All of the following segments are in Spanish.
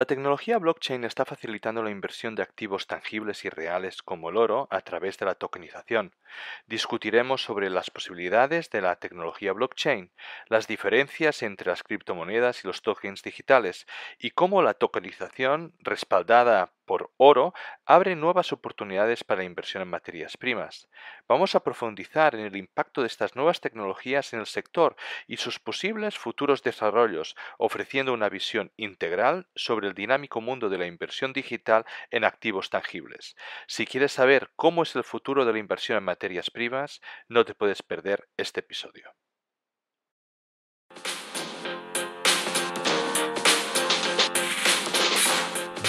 La tecnología blockchain está facilitando la inversión de activos tangibles y reales como el oro a través de la tokenización. Discutiremos sobre las posibilidades de la tecnología blockchain, las diferencias entre las criptomonedas y los tokens digitales y cómo la tokenización respaldada por oro abre nuevas oportunidades para la inversión en materias primas. Vamos a profundizar en el impacto de estas nuevas tecnologías en el sector y sus posibles futuros desarrollos, ofreciendo una visión integral sobre el dinámico mundo de la inversión digital en activos tangibles. Si quieres saber cómo es el futuro de la inversión en materias primas, no te puedes perder este episodio.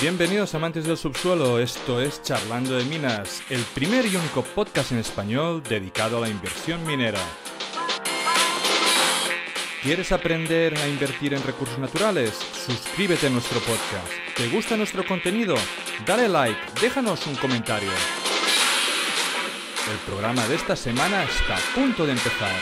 Bienvenidos amantes del subsuelo, esto es Charlando de Minas, el primer y único podcast en español dedicado a la inversión minera. ¿Quieres aprender a invertir en recursos naturales? Suscríbete a nuestro podcast. ¿Te gusta nuestro contenido? Dale like, déjanos un comentario. El programa de esta semana está a punto de empezar.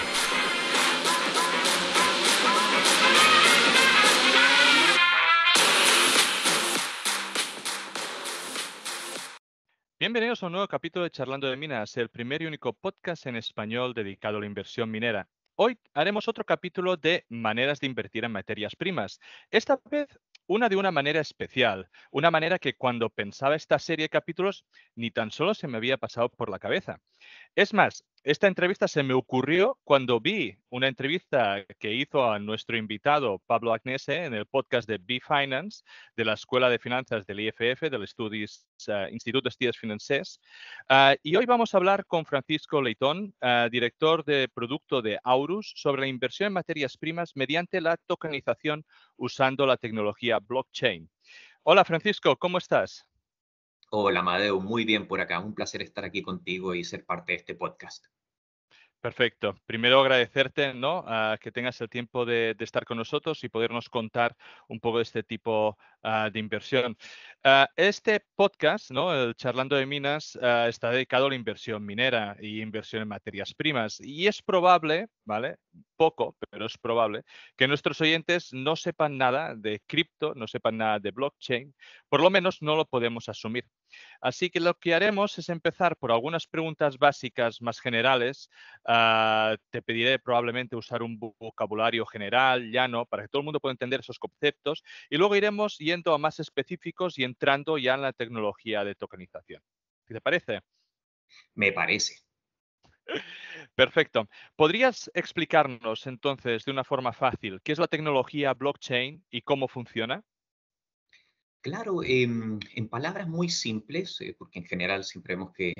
Bienvenidos a un nuevo capítulo de Charlando de Minas, el primer y único podcast en español dedicado a la inversión minera. Hoy haremos otro capítulo de maneras de invertir en materias primas. Esta vez una de una manera especial, una manera que cuando pensaba esta serie de capítulos ni tan solo se me había pasado por la cabeza. Es más, esta entrevista se me ocurrió cuando vi una entrevista que hizo a nuestro invitado Pablo Agnese en el podcast de B-Finance de la Escuela de Finanzas del IFF, del eh, Instituto Estudios ah, y hoy vamos a hablar con Francisco Leitón, ah, director de producto de Aurus, sobre la inversión en materias primas mediante la tokenización usando la tecnología blockchain. Hola Francisco, ¿cómo estás? Hola, Amadeo, muy bien por acá. Un placer estar aquí contigo y ser parte de este podcast. Perfecto. Primero agradecerte ¿no? Ah, que tengas el tiempo de, estar con nosotros y podernos contar un poco de este tipo ah, de inversión. Ah, este podcast, ¿no? el Charlando de Minas, está dedicado a la inversión minera y inversión en materias primas. Y es probable, ¿vale? poco, pero es probable, que nuestros oyentes no sepan nada de cripto, no sepan nada de blockchain, por lo menos no lo podemos asumir. Así que lo que haremos es empezar por algunas preguntas básicas más generales. Ah, te pediré probablemente usar un vocabulario general, llano, para que todo el mundo pueda entender esos conceptos y luego iremos yendo a más específicos y entrando ya en la tecnología de tokenización. ¿Qué te parece? Me parece. Perfecto. ¿Podrías explicarnos entonces de una forma fácil qué es la tecnología blockchain y cómo funciona? Claro, em, en palabras muy simples, eh, porque en general siempre vemos que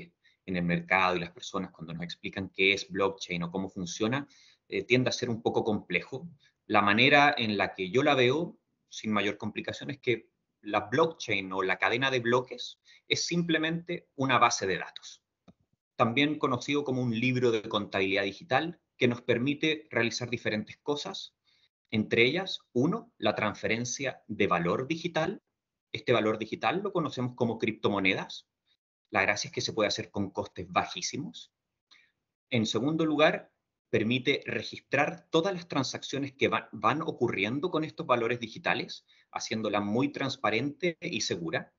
en el mercado y las personas cuando nos explican qué es blockchain o cómo funciona, eh, tiende a ser un poco complejo. La manera en la que yo la veo, sin mayor complicación, es que la blockchain o la cadena de bloques es simplemente una base de datos también conocido como un libro de contabilidad digital, que nos permite realizar diferentes cosas, entre ellas, uno, la transferencia de valor digital. Este valor digital lo conocemos como criptomonedas. La gracia es que se puede hacer con costes bajísimos. En segundo lugar, permite registrar todas las transacciones que van ocurriendo con estos valores digitales, haciéndola muy transparente y segura.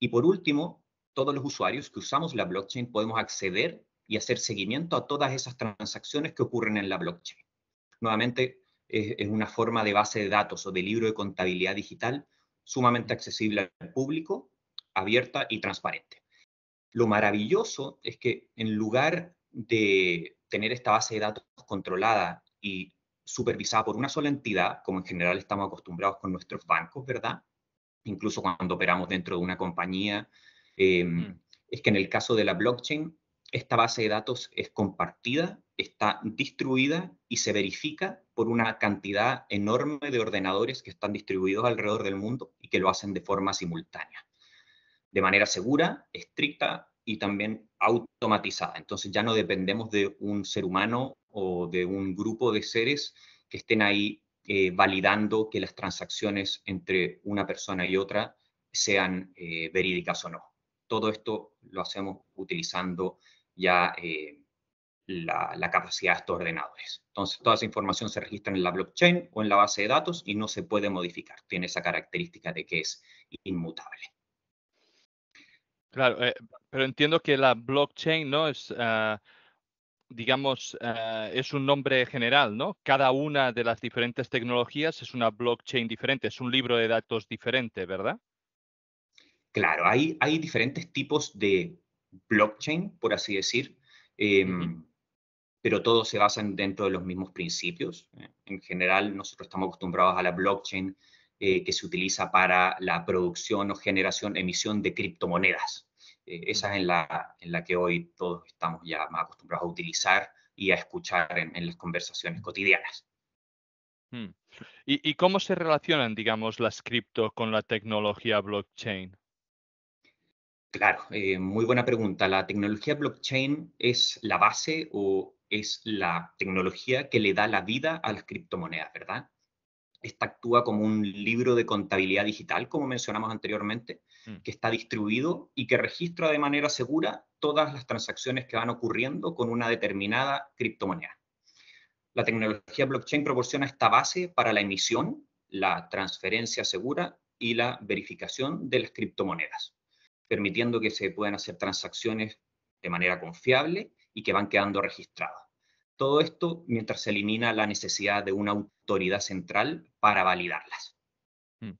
Y por último, todos los usuarios que usamos la blockchain podemos acceder y hacer seguimiento a todas esas transacciones que ocurren en la blockchain. Nuevamente, es, una forma de base de datos o de libro de contabilidad digital sumamente accesible al público, abierta y transparente. Lo maravilloso es que en lugar de tener esta base de datos controlada y supervisada por una sola entidad, como en general estamos acostumbrados con nuestros bancos, ¿verdad? Incluso cuando operamos dentro de una compañía Em, mm. es que en el caso de la blockchain, esta base de datos es compartida, está distribuida y se verifica por una cantidad enorme de ordenadores que están distribuidos alrededor del mundo y que lo hacen de forma simultánea, de manera segura, estricta y también automatizada. Entonces ya no dependemos de un ser humano o de un grupo de seres que estén ahí eh, validando que las transacciones entre una persona y otra sean eh, verídicas o no. Todo esto lo hacemos utilizando ya eh, la, capacidad de estos ordenadores. Entonces, toda esa información se registra en la blockchain o en la base de datos y no se puede modificar. Tiene esa característica de que es inmutable. Claro, eh, pero entiendo que la blockchain no es, ah, digamos, ah, es un nombre general, ¿no? Cada una de las diferentes tecnologías es una blockchain diferente, es un libro de datos diferente, ¿verdad? Claro, hay, diferentes tipos de blockchain, por así decir, em, pero todos se basan dentro de los mismos principios. Eh, en general, nosotros estamos acostumbrados a la blockchain eh, que se utiliza para la producción o generación, emisión de criptomonedas. Eh, esa es en la, que hoy todos estamos ya más acostumbrados a utilizar y a escuchar en, las conversaciones cotidianas. Hmm. ¿Y, ¿Y, cómo se relacionan, digamos, las cripto con la tecnología blockchain? Claro, eh, muy buena pregunta. ¿La tecnología blockchain es la base o es la tecnología que le da la vida a las criptomonedas, verdad? Esta actúa como un libro de contabilidad digital, como mencionamos anteriormente, mm. que está distribuido y que registra de manera segura todas las transacciones que van ocurriendo con una determinada criptomoneda. La tecnología blockchain proporciona esta base para la emisión, la transferencia segura y la verificación de las criptomonedas permitiendo que se puedan hacer transacciones de manera confiable y que van quedando registradas. Todo esto mientras se elimina la necesidad de una autoridad central para validarlas. Mm.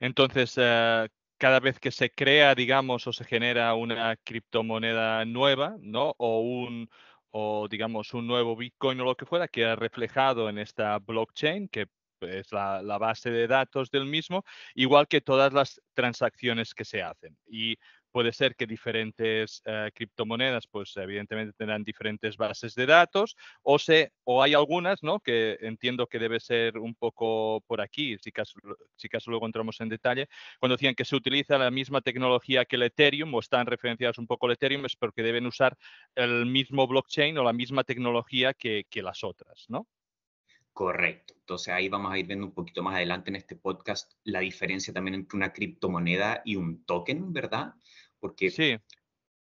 Entonces, eh, cada vez que se crea, digamos, o se genera una criptomoneda nueva, ¿no? O un, o digamos un nuevo Bitcoin o lo que fuera, queda reflejado en esta blockchain que es la, base de datos del mismo, igual que todas las transacciones que se hacen. Y puede ser que diferentes eh, criptomonedas, pues evidentemente tendrán diferentes bases de datos, o, o hay algunas, ¿no? Que entiendo que debe ser un poco por aquí, si caso, luego entramos en detalle, cuando decían que se utiliza la misma tecnología que el Ethereum, o están referenciadas un poco al Ethereum, es porque deben usar el mismo blockchain o la misma tecnología que, que las otras, ¿no? Correcto. Entonces ahí vamos a ir viendo un poquito más adelante en este podcast la diferencia también entre una criptomoneda y un token, ¿verdad? Porque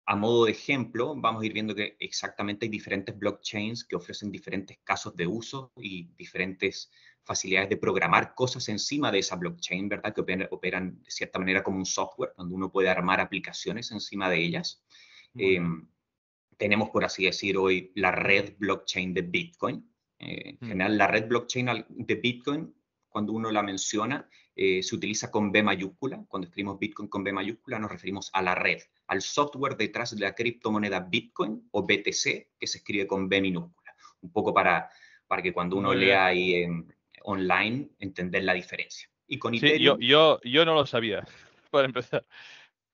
a modo de ejemplo, vamos a ir viendo que exactamente hay diferentes blockchains que ofrecen diferentes casos de uso y diferentes facilidades de programar cosas encima de esa blockchain, ¿verdad? Que operan, de cierta manera como un software, donde uno puede armar aplicaciones encima de ellas. Em, tenemos, por así decir, hoy la red blockchain de Bitcoin, eh, en mm. general, la red blockchain de Bitcoin, cuando uno la menciona, eh, se utiliza con B mayúscula. Cuando escribimos Bitcoin con B mayúscula, nos referimos a la red, al software detrás de la criptomoneda Bitcoin o BTC, que se escribe con B minúscula. Un poco para, para que cuando uno mm. lea ahí en, online, entender la diferencia. Y con sí, yo, yo, yo no lo sabía, para empezar.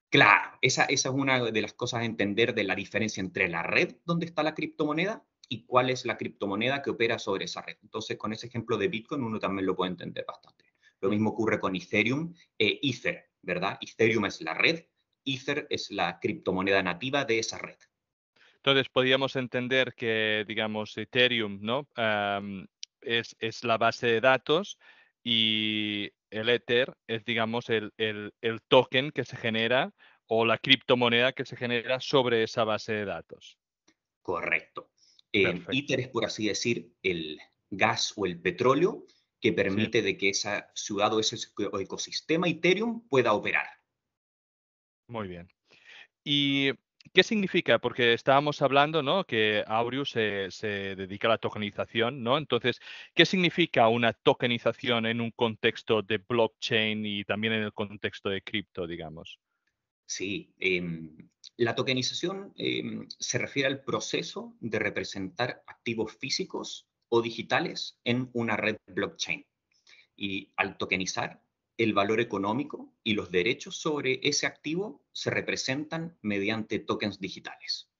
Claro, esa, esa, es una de las cosas a entender de la diferencia entre la red donde está la criptomoneda y cuál es la criptomoneda que opera sobre esa red. Entonces, con ese ejemplo de Bitcoin uno también lo puede entender bastante. Lo mismo ocurre con Ethereum, e Ether, ¿verdad? Ethereum es la red, Ether es la criptomoneda nativa de esa red. Entonces, podríamos entender que, digamos, Ethereum, ¿no? es, la base de datos y el Ether es, digamos, el token que se genera o la criptomoneda que se genera sobre esa base de datos. Correcto. ITER es, por así decir, el gas o el petróleo que permite de que esa ciudad o ese ecosistema Ethereum pueda operar. Muy bien. Y ¿Qué significa? Porque estábamos hablando, ¿no? Que Aureus se, dedica a la tokenización, ¿no? Entonces, ¿qué significa una tokenización en un contexto de blockchain y también en el contexto de cripto, digamos? Sí, em, la tokenización em, se refiere al proceso de representar activos físicos o digitales en una red blockchain. Y al tokenizar, el valor económico y los derechos sobre ese activo se representan mediante tokens digitales.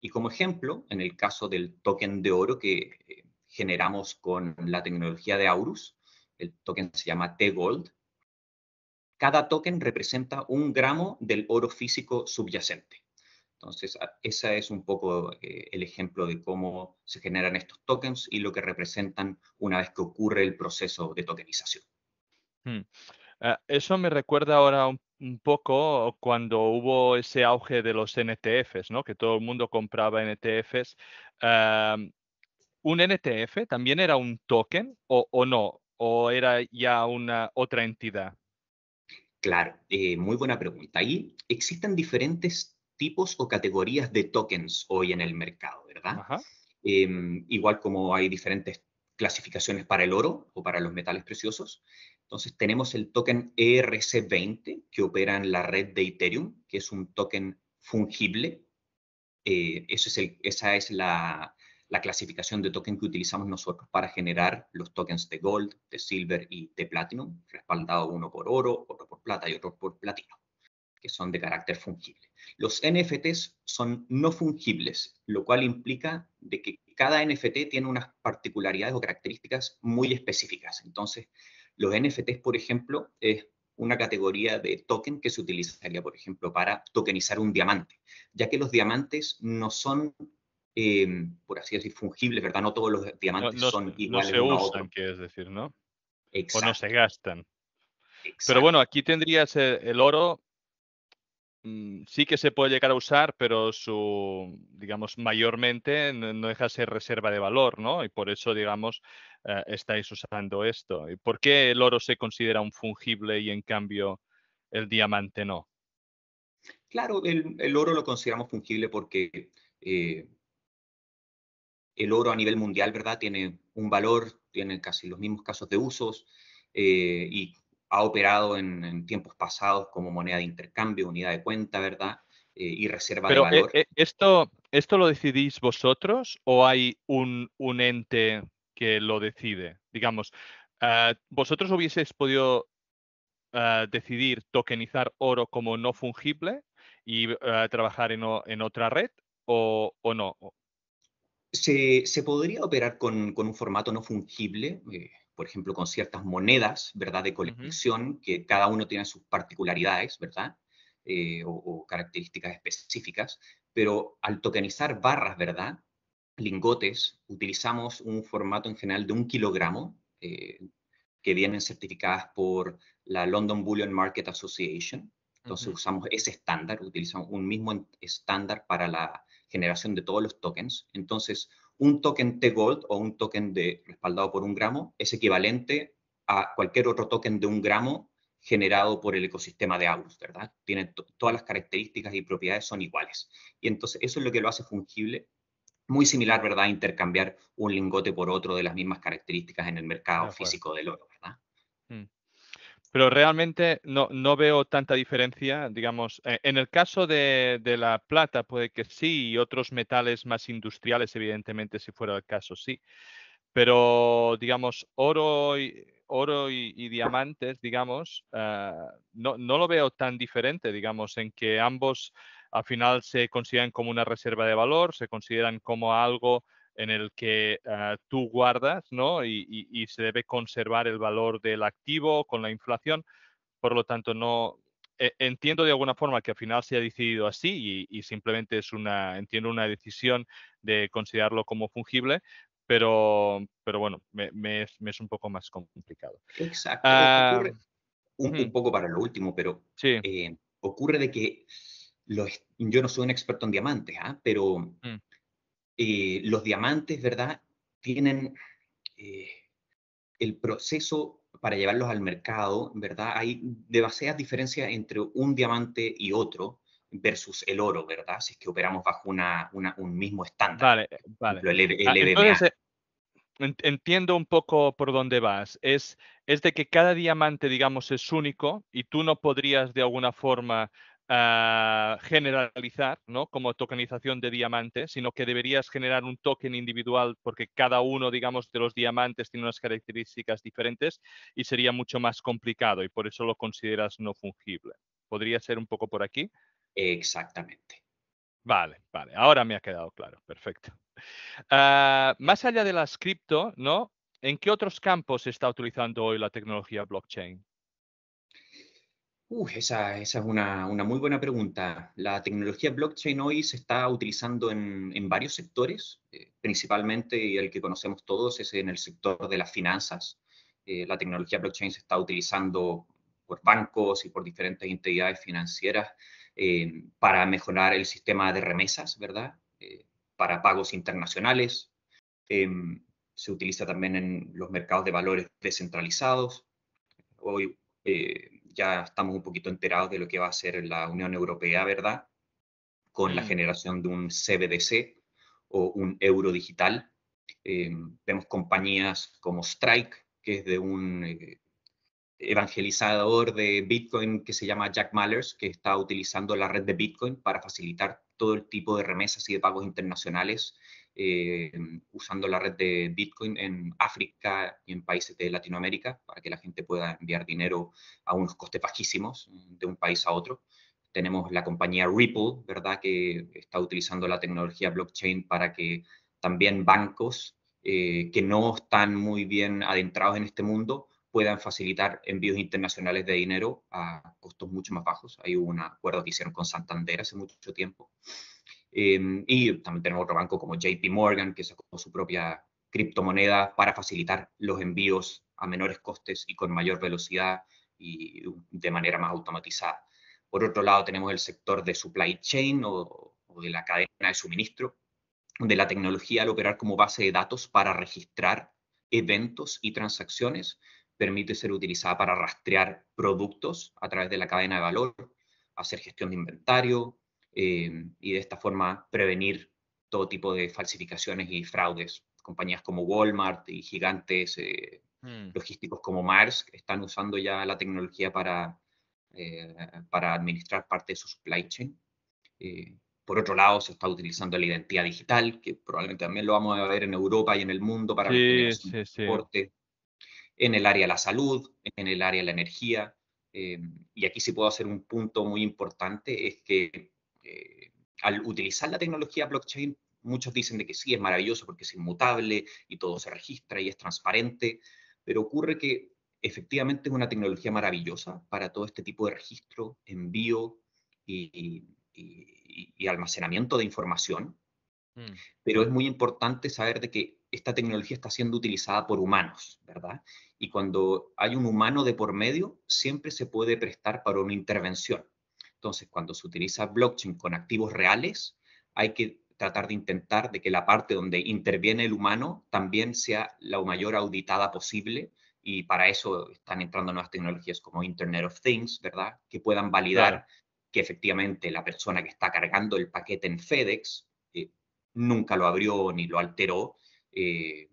Y como ejemplo, en el caso del token de oro que eh, generamos con la tecnología de Aurus, el token se llama T-Gold, cada token representa un gramo del oro físico subyacente. Entonces, ese es un poco eh, el ejemplo de cómo se generan estos tokens y lo que representan una vez que ocurre el proceso de tokenización. Hmm. Ah, eso me recuerda ahora un, poco cuando hubo ese auge de los NTFs, ¿no? que todo el mundo compraba NTFs. Ah, ¿Un NTF también era un token o, no? ¿O era ya una otra entidad? Claro, eh, muy buena pregunta. Ahí existen diferentes tipos o categorías de tokens hoy en el mercado, ¿verdad? Em, igual como hay diferentes clasificaciones para el oro o para los metales preciosos. Entonces tenemos el token ERC20 que opera en la red de Ethereum, que es un token fungible. Eh, eso es esa es la, la clasificación de token que utilizamos nosotros para generar los tokens de gold, de silver y de platinum, respaldado uno por oro, otro por plata y otro por platino, que son de carácter fungible. Los NFTs son no fungibles, lo cual implica de que cada NFT tiene unas particularidades o características muy específicas. Entonces, los NFTs, por ejemplo, es una categoría de token que se utilizaría, por ejemplo, para tokenizar un diamante, ya que los diamantes no son, eh, por así decir, fungibles, ¿verdad? No todos los diamantes son iguales. No se usan, decir, ¿no? Exacto. O no se gastan. Pero bueno, aquí tendrías el oro Mm, sí que se puede llegar a usar, pero su, digamos, mayormente no deja de ser reserva de valor, ¿no? Y por eso, digamos, eh, estáis usando esto. ¿Y por qué el oro se considera un fungible y en cambio el diamante no? Claro, el, oro lo consideramos fungible porque eh, el oro a nivel mundial, ¿verdad? Tiene un valor, tiene casi los mismos casos de usos eh, y ha operado en, tiempos pasados como moneda de intercambio, unidad de cuenta, ¿verdad? Eh, y reserva de eh, valor. Eh, esto, ¿Esto lo decidís vosotros o hay un, ente que lo decide? Digamos, ¿vosotros hubieseis podido decidir tokenizar oro como no fungible y trabajar en, otra red o, no? Se, podría operar con, un formato no fungible por ejemplo, con ciertas monedas, ¿verdad?, de colección, que cada uno tiene sus particularidades, ¿verdad?, eh, o, características específicas, pero al tokenizar barras, ¿verdad?, lingotes, utilizamos un formato en general de un kilogramo, eh, que vienen certificadas por la London Bullion Market Association. Entonces usamos ese estándar, utilizamos un mismo estándar para la generación de todos los tokens. Entonces, un token T-Gold o un token respaldado por un gramo es equivalente a cualquier otro token de un gramo generado por el ecosistema de AURUS, ¿verdad? Tiene todas las características y propiedades son iguales. Y entonces eso es lo que lo hace fungible. Muy similar, ¿verdad? Intercambiar un lingote por otro de las mismas características en el mercado físico del oro, ¿verdad? pero realmente no, veo tanta diferencia, digamos, e, en el caso de, la plata puede que sí, y otros metales más industriales, evidentemente, si fuera el caso, sí, pero digamos, oro y, oro y, diamantes, digamos, eh, no, no lo veo tan diferente, digamos, en que ambos al final se consideran como una reserva de valor, se consideran como algo en el que ah, tú guardas ¿no? Y, se debe conservar el valor del activo con la inflación. Por lo tanto, no e, entiendo de alguna forma que al final se ha decidido así y, simplemente es una, entiendo una decisión de considerarlo como fungible, pero, pero bueno, me, es, un poco más complicado. Exacto. Ah, un, poco para lo último, pero eh, ocurre de que yo no soy un experto en diamantes, ¿ah? pero... Mm. Eh, los diamantes, ¿verdad? Tienen eh, el proceso para llevarlos al mercado, ¿verdad? Hay demasiadas diferencias entre un diamante y otro versus el oro, ¿verdad? Si es que operamos bajo un mismo estándar. Vale, vale. entiendo un poco por dónde vas. es de que cada diamante, digamos, es único y tú no podrías de alguna forma Ah, generalizar, ¿no? Como tokenización de diamantes, sino que deberías generar un token individual porque cada uno, digamos, de los diamantes tiene unas características diferentes y sería mucho más complicado y por eso lo consideras no fungible. ¿Podría ser un poco por aquí? Exactamente. Vale, vale. Ahora me ha quedado claro. Perfecto. Ah, más allá de las cripto, ¿no? ¿En qué otros campos se está utilizando hoy la tecnología blockchain? esa, esa, es una, una, muy buena pregunta. La tecnología blockchain hoy se está utilizando en, en varios sectores, eh, principalmente el que conocemos todos es en el sector de las finanzas. Eh, la tecnología blockchain se está utilizando por bancos y por diferentes entidades financieras eh, para mejorar el sistema de remesas, ¿verdad? para pagos internacionales. se utiliza también en los mercados de valores descentralizados. Hoy ya estamos un poquito enterados de lo que va a hacer la Unión Europea, ¿verdad? Con la mm. generación de un CBDC o un euro digital. Eh, vemos compañías como Strike, que es de un eh, evangelizador de Bitcoin que se llama Jack Mallers, que está utilizando la red de Bitcoin para facilitar todo el tipo de remesas y de pagos internacionales eh, usando la red de Bitcoin en África y en países de Latinoamérica para que la gente pueda enviar dinero a unos costes bajísimos mm, de un país a otro. Tenemos la compañía Ripple, ¿verdad? Que está utilizando la tecnología blockchain para que también bancos eh, que no están muy bien adentrados en este mundo puedan facilitar envíos internacionales de dinero a costos mucho más bajos. Hay un acuerdo que hicieron con Santander hace mucho tiempo. Em, y también tenemos otro banco como JP Morgan, que sacó su propia criptomoneda para facilitar los envíos a menores costes y con mayor velocidad y de manera más automatizada. Por otro lado, tenemos el sector de supply chain o, de la cadena de suministro, donde la tecnología al operar como base de datos para registrar eventos y transacciones, permite ser utilizada para rastrear productos a través de la cadena de valor, hacer gestión de inventario, eh, y de esta forma prevenir todo tipo de falsificaciones y fraudes. Compañías como Walmart y gigantes eh, hmm. logísticos como Mars están usando ya la tecnología para, eh, para administrar parte de su supply chain. por otro lado, se está utilizando la identidad digital, que probablemente también lo vamos a ver en Europa y en el mundo para sí, sí, transporte, en el área de la salud, en el área de la energía. y aquí sí puedo hacer un punto muy importante, es que eh, al utilizar la tecnología blockchain, muchos dicen de que sí, es maravilloso porque es inmutable y todo se registra y es transparente, pero ocurre que efectivamente es una tecnología maravillosa para todo este tipo de registro, envío y, almacenamiento de información, mm. pero es muy importante saber de que esta tecnología está siendo utilizada por humanos, ¿verdad? Y cuando hay un humano de por medio, siempre se puede prestar para una intervención. Entonces, cuando se utiliza blockchain con activos reales, hay que tratar de intentar de que la parte donde interviene el humano también sea la mayor auditada posible y para eso están entrando nuevas tecnologías como Internet of Things, ¿verdad? Que puedan validar que efectivamente la persona que está cargando el paquete en FedEx eh, nunca lo abrió ni lo alteró, eh,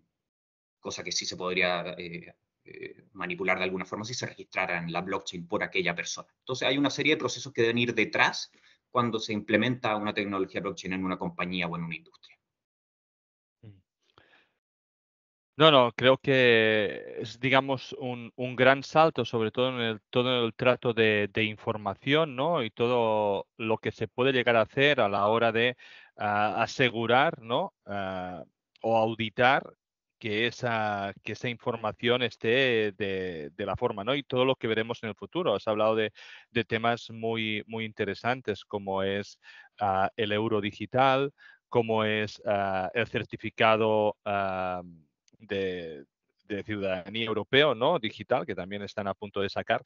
cosa que sí se podría eh, eh, manipular de alguna forma si se registrara en la blockchain por aquella persona. Entonces hay una serie de procesos que deben ir detrás cuando se implementa una tecnología blockchain en una compañía o en una industria. Mm. No, no, creo que es, digamos, un, gran salto, sobre todo en todo el trato de, información, ¿no? Y todo lo que se puede llegar a hacer a la hora de ah, asegurar, ¿no? Ah, o auditar que esa, que esa información esté de, la forma, ¿no? Y todo lo que veremos en el futuro. Has hablado de, de temas muy, muy interesantes como es ah, el euro digital, como es ah, el certificado ah, de, de ciudadanía europeo, ¿no? Digital, que también están a punto de sacar,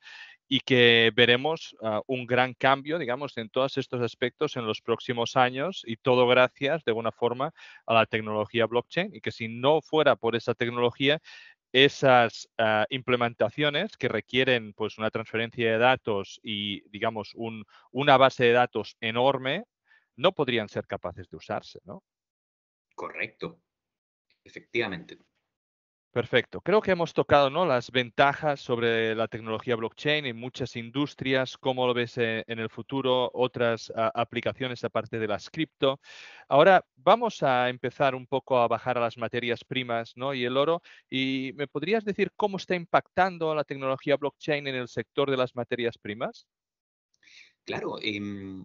y que veremos ah, un gran cambio, digamos, en todos estos aspectos en los próximos años y todo gracias, de alguna forma, a la tecnología blockchain y que si no fuera por esa tecnología, esas ah, implementaciones que requieren pues una transferencia de datos y digamos una base de datos enorme no podrían ser capaces de usarse, ¿no? Correcto, efectivamente. Perfecto. Creo que hemos tocado ¿no? las ventajas sobre la tecnología blockchain en muchas industrias, cómo lo ves eh, en el futuro, otras ah, aplicaciones aparte de las cripto. Ahora vamos a empezar un poco a bajar a las materias primas ¿no? y el oro. ¿Y me podrías decir cómo está impactando la tecnología blockchain en el sector de las materias primas? Claro, em,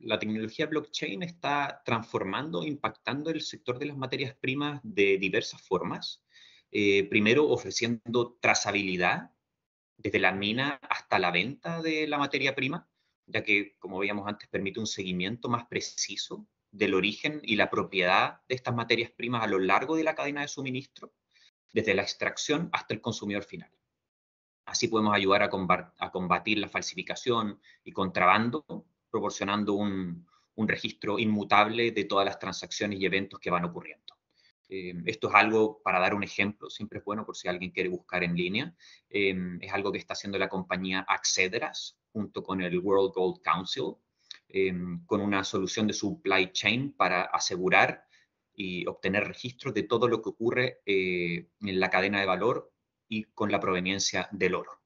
la tecnología blockchain está transformando, impactando el sector de las materias primas de diversas formas. Eh, primero ofreciendo trazabilidad desde la mina hasta la venta de la materia prima, ya que, como veíamos antes, permite un seguimiento más preciso del origen y la propiedad de estas materias primas a lo largo de la cadena de suministro, desde la extracción hasta el consumidor final. Así podemos ayudar a combatir, la falsificación y contrabando, proporcionando un registro inmutable de todas las transacciones y eventos que van ocurriendo. Em, esto es algo, para dar un ejemplo, siempre es bueno por si alguien quiere buscar en línea, em, es algo que está haciendo la compañía Accedras junto con el World Gold Council, em, con una solución de supply chain para asegurar y obtener registros de todo lo que ocurre eh, en la cadena de valor y con la proveniencia del oro.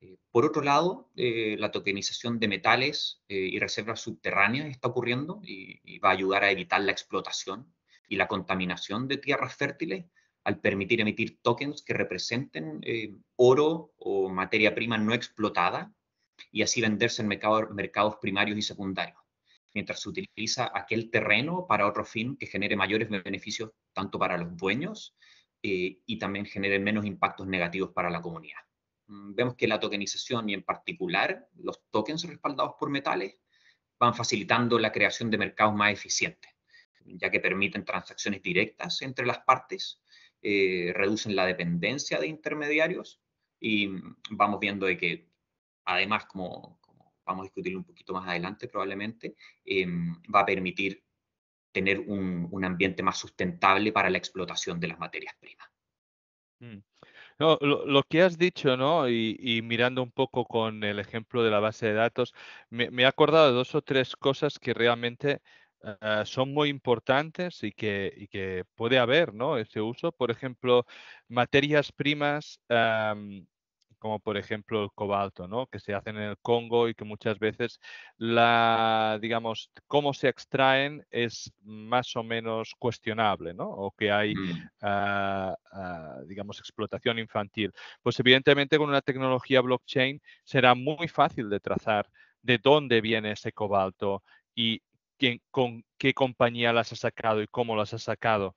Eh, por otro lado, eh, la tokenización de metales y reservas subterráneas está ocurriendo y, va a ayudar a evitar la explotación y la contaminación de tierras fértiles al permitir emitir tokens que representen eh, oro o materia prima no explotada y así venderse en mercados primarios y secundarios, mientras se utiliza aquel terreno para otro fin que genere mayores beneficios tanto para los dueños eh, y también genere menos impactos negativos para la comunidad. Mm, vemos que la tokenización y en particular los tokens respaldados por metales van facilitando la creación de mercados más eficientes ya que permiten transacciones directas entre las partes, eh, reducen la dependencia de intermediarios y vamos viendo de que además, como, vamos a discutirlo un poquito más adelante probablemente, em, va a permitir tener un, ambiente más sustentable para la explotación de las materias primas. Mm. lo, que has dicho, Y, mirando un poco con el ejemplo de la base de datos, me, me, he acordado de dos o tres cosas que realmente Ah, son muy importantes y que, puede haber ese uso. Por ejemplo, materias primas como por ejemplo el cobalto, que se hacen en el Congo y que muchas veces la, digamos, cómo se extraen es más o menos cuestionable, o que hay, mm. ah, ah, digamos, explotación infantil. Pues evidentemente con una tecnología blockchain será muy fácil de trazar de dónde viene ese cobalto y con qué compañía las ha sacado y cómo las ha sacado.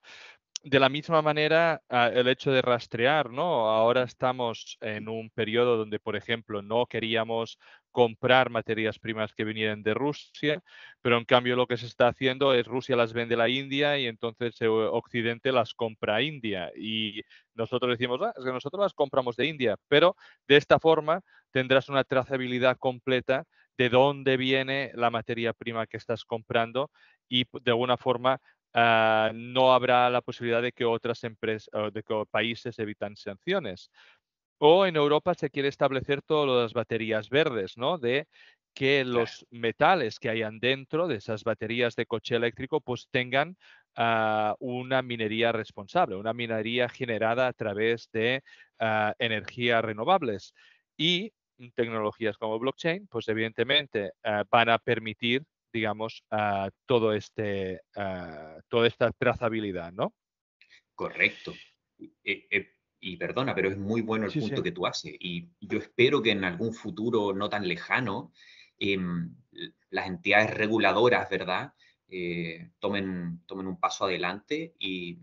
De la misma manera, ah, el hecho de rastrear, ¿no? Ahora estamos en un periodo donde, por ejemplo, no queríamos comprar materias primas que vinieran de Rusia, pero en cambio lo que se está haciendo es Rusia las vende a la India y entonces eh, Occidente las compra a India. Y nosotros decimos, ah, es que nosotros las compramos de India, pero de esta forma tendrás una trazabilidad completa de dónde viene la materia prima que estás comprando y de alguna forma ah, no habrá la posibilidad de que otras empresas, de países evitan sanciones. O en Europa se quiere establecer todo lo las baterías verdes, ¿no? De que los metales que hayan dentro de esas baterías de coche eléctrico pues tengan ah, una minería responsable, una minería generada a través de ah, energías renovables. Y Mm, tecnologías como blockchain, pues evidentemente eh, van a permitir, digamos, todo este, toda esta trazabilidad, ¿no? Correcto. Eh, eh, y perdona, pero es muy bueno el punto que tú haces. Y yo espero que en algún futuro no tan lejano em, las entidades reguladoras, ¿verdad? tomen, tomen un paso adelante y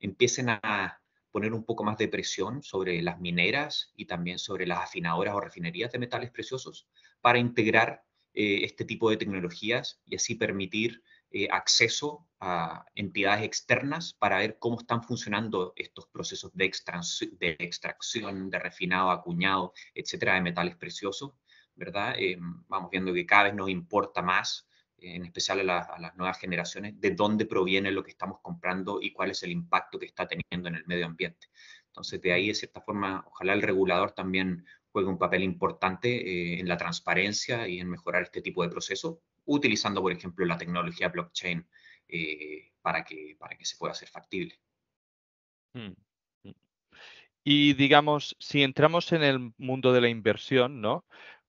empiecen a poner un poco más de presión sobre las mineras y también sobre las afinadoras o refinerías de metales preciosos para integrar eh, este tipo de tecnologías y así permitir eh, acceso a entidades externas para ver cómo están funcionando estos procesos de, extracción, de refinado, acuñado, etcétera, de metales preciosos, ¿verdad? Em, vamos viendo que cada vez nos importa más en especial a, las nuevas generaciones, de dónde proviene lo que estamos comprando y cuál es el impacto que está teniendo en el medio ambiente. Entonces, de ahí, de cierta forma, ojalá el regulador también juegue un papel importante eh, en la transparencia y en mejorar este tipo de procesos, utilizando, por ejemplo, la tecnología blockchain eh, para, que, para que se pueda hacer factible. Mm, mm. Y digamos, si entramos en el mundo de la inversión, ¿no?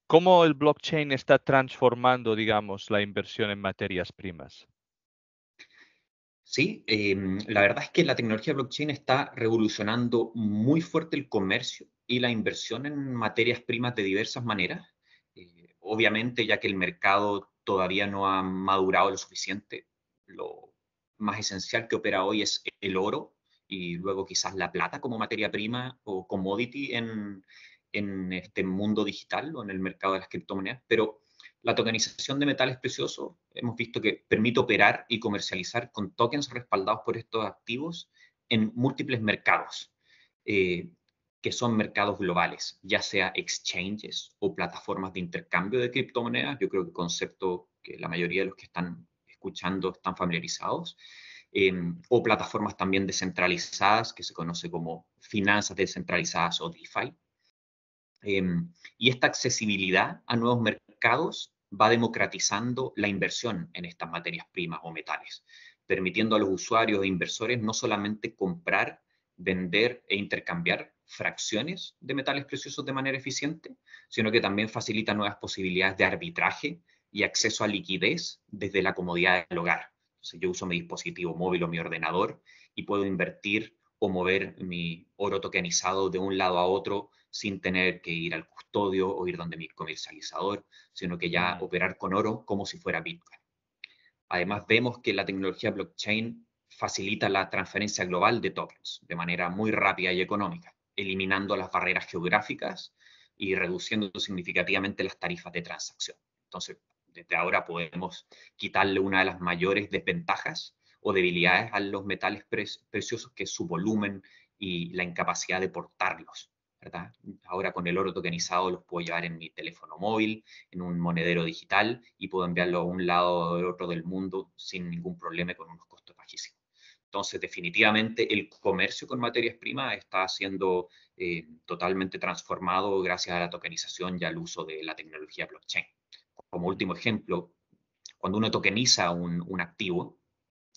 ¿Cómo el blockchain está transformando, digamos, la inversión en materias primas? Sí, em, la verdad es que la tecnología blockchain está revolucionando muy fuerte el comercio y la inversión en materias primas de diversas maneras. Eh, obviamente, ya que el mercado todavía no ha madurado lo suficiente, lo más esencial que opera hoy es el oro y luego quizás la plata como materia prima o commodity en, en este mundo digital o en el mercado de las criptomonedas, pero la tokenización de metales preciosos hemos visto que permite operar y comercializar con tokens respaldados por estos activos en múltiples mercados, eh, que son mercados globales, ya sea exchanges o plataformas de intercambio de criptomonedas. Yo creo que concepto que la mayoría de los que están escuchando están familiarizados. Em, o plataformas también descentralizadas que se conoce como finanzas descentralizadas o DeFi, Em, y esta accesibilidad a nuevos mercados va democratizando la inversión en estas materias primas o metales, permitiendo a los usuarios e inversores no solamente comprar, vender e intercambiar fracciones de metales preciosos de manera eficiente, sino que también facilita nuevas posibilidades de arbitraje y acceso a liquidez desde la comodidad del hogar. Entonces, yo uso mi dispositivo móvil o mi ordenador y puedo invertir o mover mi oro tokenizado de un lado a otro sin tener que ir al custodio o ir donde mi comercializador, sino que ya operar con oro como si fuera Bitcoin. Además, vemos que la tecnología blockchain facilita la transferencia global de tokens de manera muy rápida y económica, eliminando las barreras geográficas y reduciendo significativamente las tarifas de transacción. Entonces, desde ahora podemos quitarle una de las mayores desventajas o debilidades a los metales preciosos, que es su volumen y la incapacidad de portarlos. Ahora con el oro tokenizado los puedo llevar en mi teléfono móvil, en un monedero digital y puedo enviarlo a un lado o al otro del mundo sin ningún problema y con unos costos bajísimos. Entonces, definitivamente el comercio con materias primas está siendo eh, totalmente transformado gracias a la tokenización y al uso de la tecnología blockchain. Como último ejemplo, cuando uno tokeniza un, activo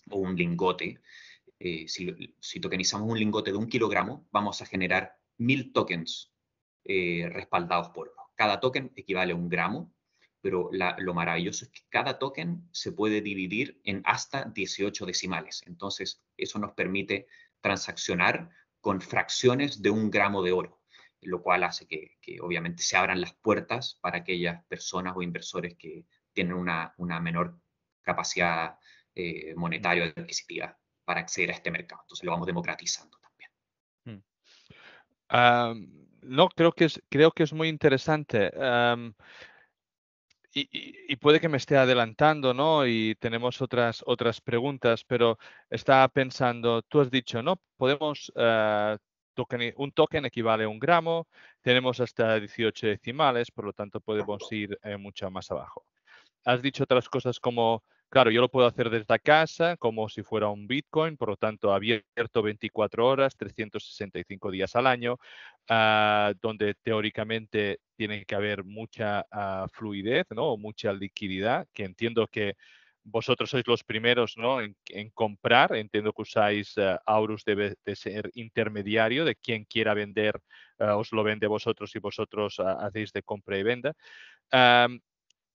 o un lingote, eh, si, si tokenizamos un lingote de un kilogramo, vamos a generar mil tokens eh, respaldados por oro. Cada token equivale a un gramo, pero lo maravilloso es que cada token se puede dividir en hasta 18 decimales. Entonces, eso nos permite transaccionar con fracciones de un gramo de oro, lo cual hace que, obviamente se abran las puertas para aquellas personas o inversores que tienen una, menor capacidad eh, monetaria adquisitiva para acceder a este mercado. Entonces, lo vamos democratizando no, creo que es, creo que es muy interesante. y, puede que me esté adelantando, ¿no? Y tenemos otras, otras preguntas, pero estaba pensando, tú has dicho, ¿no? Podemos, eh, un token equivale a un gramo, tenemos hasta 18 decimales, por lo tanto podemos ir eh, mucho más abajo. Has dicho otras cosas como Claro, yo lo puedo hacer desde casa como si fuera un Bitcoin, por lo tanto abierto 24 horas, 365 días al año, ah, donde teóricamente tiene que haber mucha ah, fluidez, ¿no? Mucha liquididad, que entiendo que vosotros sois los primeros ¿no? en, comprar. Entiendo que usáis ah, Aurus, debe de ser intermediario de quien quiera vender, os lo vende vosotros y vosotros hacéis de compra y venda.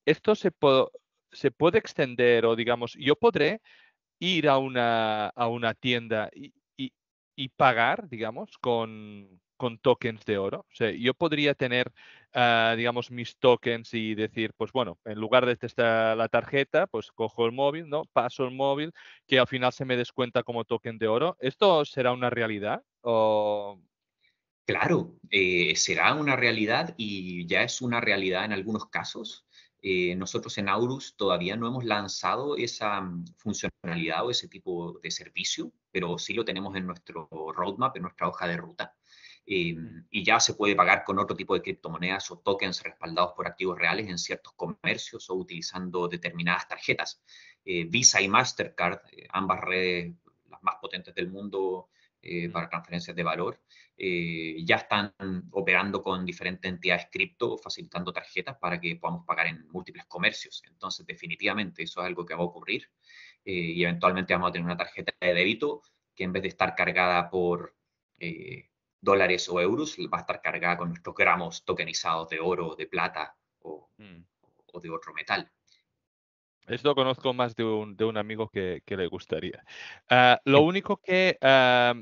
esto se, puede se puede extender o digamos, yo podré ir a una, tienda y, pagar, digamos, con, con tokens de oro. yo podría tener, ah, digamos, mis tokens y decir, pues bueno, en lugar de testar este, la tarjeta, pues cojo el móvil, ¿no? Paso el móvil, que al final se me descuenta como token de oro. ¿Esto será una realidad? O... Claro, eh, será una realidad y ya es una realidad en algunos casos. Eh, nosotros en Aurus todavía no hemos lanzado esa mm, funcionalidad o ese tipo de servicio, pero sí lo tenemos en nuestro roadmap, en nuestra hoja de ruta. Em, mm. y ya se puede pagar con otro tipo de criptomonedas o tokens respaldados por activos reales en ciertos comercios o utilizando determinadas tarjetas. Eh, Visa y Mastercard, eh, ambas redes las más potentes del mundo, eh, para transferencias de valor. Eh, ya están operando con diferentes entidades cripto, facilitando tarjetas para que podamos pagar en múltiples comercios. Entonces, definitivamente, eso es algo que va a ocurrir eh, y eventualmente vamos a tener una tarjeta de débito que en vez de estar cargada por dólares o euros, va a estar cargada con nuestros gramos tokenizados de oro, de plata o, mm. o de otro metal. Esto conozco más de un, de amigo que, que le gustaría. Ah, lo único que ah,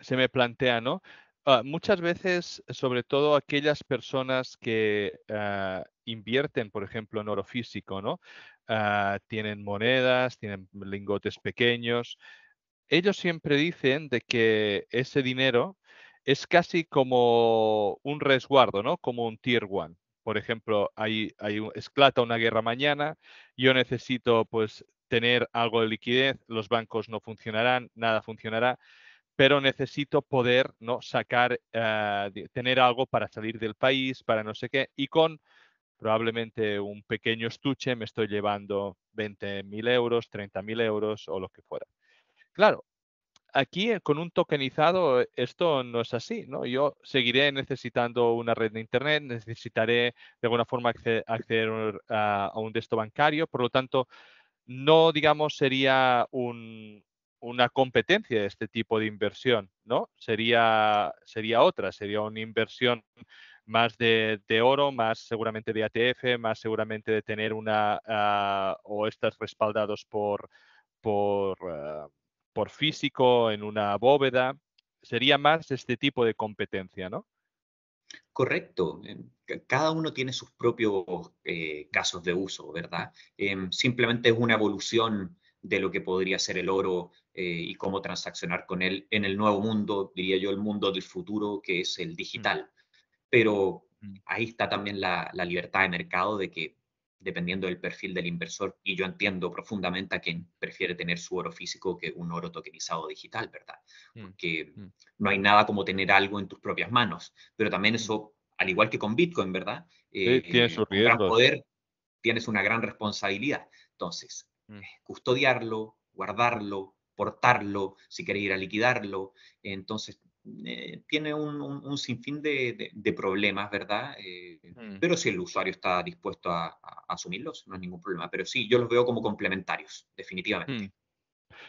se me plantea, ¿no? Ah, muchas veces, sobre todo aquellas personas que ah, invierten, por ejemplo, en oro físico, ¿no? Ah, tienen monedas, tienen lingotes pequeños. Ellos siempre dicen de que ese dinero es casi como un resguardo, ¿no? Como un tier one. Por ejemplo, hay, hay esclata una guerra mañana, yo necesito pues tener algo de liquidez, los bancos no funcionarán, nada funcionará pero necesito poder ¿no? sacar, ah, tener algo para salir del país, para no sé qué, y con probablemente un pequeño estuche me estoy llevando 20.000 euros, 30.000 euros o lo que fuera. Claro, aquí eh, con un tokenizado eh, esto no es así, ¿no? Yo seguiré necesitando una red de Internet, necesitaré de alguna forma acceder a, un desto bancario, por lo tanto, no, digamos, sería un, una competencia de este tipo de inversión, ¿no? Sería, sería otra, sería una inversión más de, oro, más seguramente de ATF, más seguramente de tener una ah, o estas respaldados por, ah, por, físico en una bóveda. Sería más este tipo de competencia, ¿no? Correcto. Cada uno tiene sus propios eh, casos de uso, ¿verdad? Em, simplemente es una evolución de lo que podría ser el oro eh, y cómo transaccionar con él en el nuevo mundo, diría yo, el mundo del futuro, que es el mm. digital. Pero mm. ahí está también la, libertad de mercado de que, dependiendo del perfil del inversor, y yo entiendo profundamente a quien prefiere tener su oro físico que un oro tokenizado digital, ¿verdad? Mm. Porque no hay nada como tener algo en tus propias manos, pero también eso, al igual que con Bitcoin, ¿verdad? tienes un gran poder, tienes una gran responsabilidad. Entonces, Mm. custodiarlo, guardarlo, portarlo, si quiere ir a liquidarlo. Entonces, eh, tiene un, sinfín de, problemas, ¿verdad? Eh, mm. Pero si el usuario está dispuesto a, asumirlos, no hay ningún problema. Pero sí, yo los veo como complementarios, definitivamente. Mm.